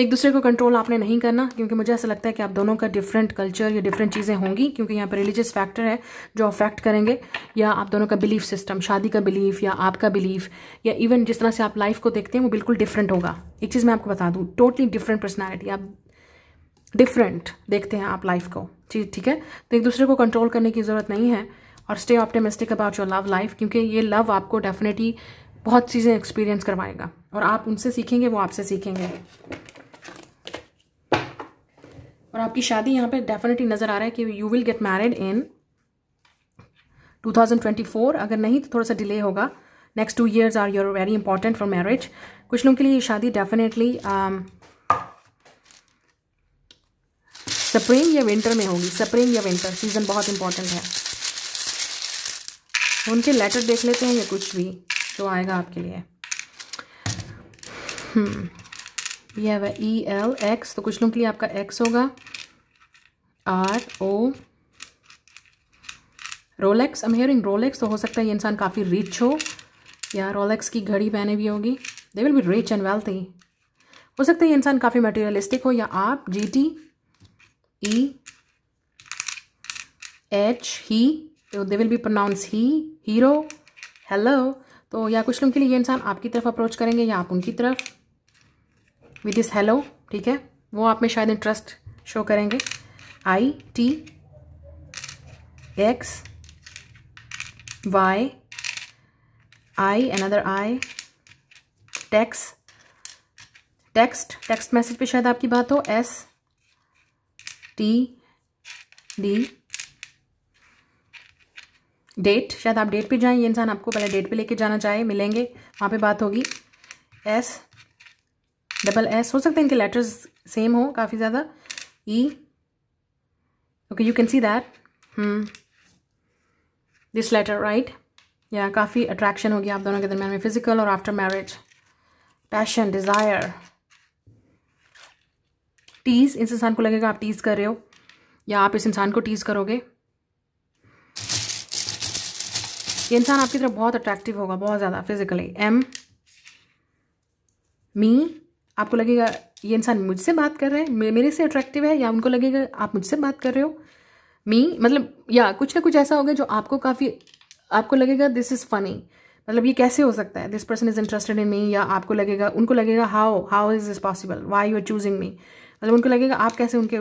एक दूसरे को कंट्रोल आपने नहीं करना क्योंकि मुझे ऐसा लगता है कि आप दोनों का डिफरेंट कल्चर या डिफरेंट चीज़ें होंगी क्योंकि यहाँ पर रिलीजियस फैक्टर है जो अफेक्ट करेंगे या आप दोनों का बिलीफ सिस्टम शादी का बिलीफ या आपका बिलीफ या इवन जिस तरह से आप लाइफ को देखते हैं वो बिल्कुल डिफरेंट होगा एक चीज़ मैं आपको बता दूँ टोटली डिफरेंट पर्सनैलिटी आप डिफरेंट देखते हैं आप लाइफ को ठीक ठीक है तो एक दूसरे को कंट्रोल करने की ज़रूरत नहीं है और stay optimistic about your love life क्योंकि ये लव आपको डेफिनेटली बहुत चीज़ें एक्सपीरियंस करवाएगा और आप उनसे सीखेंगे वो आपसे सीखेंगे और आपकी शादी यहाँ पे डेफिनेटली नज़र आ रहा है कि you will get married in 2024 अगर नहीं तो थोड़ा सा डिले होगा next two years are your very important for marriage कुछ लोगों के लिए शादी डेफिनेटली स्प्रिंग um, या विंटर में होगी स्प्रिंग या विंटर सीज़न बहुत इंपॉर्टेंट है उनके लेटर देख लेते हैं या कुछ भी जो आएगा आपके लिए हम्म ये है ई एल एक्स तो कुछ लोगों के लिए आपका एक्स होगा R O Rolex I am hearing Rolex तो हो सकता है ये इंसान काफ़ी रिच हो या रोलेक्स की घड़ी पहने भी होगी they will be rich and wealthy हो सकता है ये इंसान काफ़ी मटेरियलिस्टिक हो या आप जी टी ई एच ही तो they will be pronounce he hero hello तो या कुछ लोगों के लिए ये इंसान आपकी तरफ अप्रोच करेंगे या आप उनकी तरफ विद इस हेलो ठीक है वो आप में शायद इंटरेस्ट शो करेंगे I T X Y I another I tax text text message पे शायद आपकी बात हो एस टी डी डेट शायद आप डेट पे जाएं ये इंसान आपको पहले डेट पे लेके जाना चाहे मिलेंगे वहाँ पे बात होगी एस डबल एस हो सकता है इनके लेटर्स सेम हो काफ़ी ज़्यादा ई okay you can see that this letter right या काफ़ी अट्रैक्शन होगी आप दोनों के दरम्यान में फिजिकल और after marriage passion desire tease इस इंसान को लगेगा आप टीज़ कर रहे हो या आप इस इंसान को टीज़ करोगे ये इंसान आपकी तरफ बहुत अट्रैक्टिव होगा बहुत ज़्यादा फिजिकली एम मी आपको लगेगा ये इंसान मुझसे बात कर रहे हैं मेरे से अट्रैक्टिव है या उनको लगेगा आप मुझसे बात कर रहे हो मी मतलब या कुछ ना कुछ ऐसा होगा जो आपको काफ़ी आपको लगेगा दिस इज़ फनी मतलब ये कैसे हो सकता है this person is interested in me या आपको लगेगा उनको लगेगा how how is this possible why you are choosing me मतलब उनको लगेगा आप कैसे उनके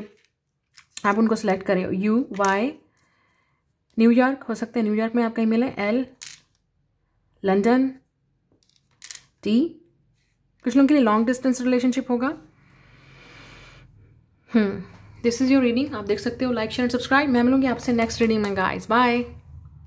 आप उनको सेलेक्ट करें यू वाई न्यूयॉर्क हो सकता है न्यूयॉर्क में आप कहीं मिले एल लंडन टी कुछ लोगों के लिए लॉन्ग डिस्टेंस रिलेशनशिप होगा दिस इज योर रीडिंग आप देख सकते हो लाइक शेयर सब्सक्राइब मैं मिलूंगी आपसे नेक्स्ट रीडिंग में गाइस बाय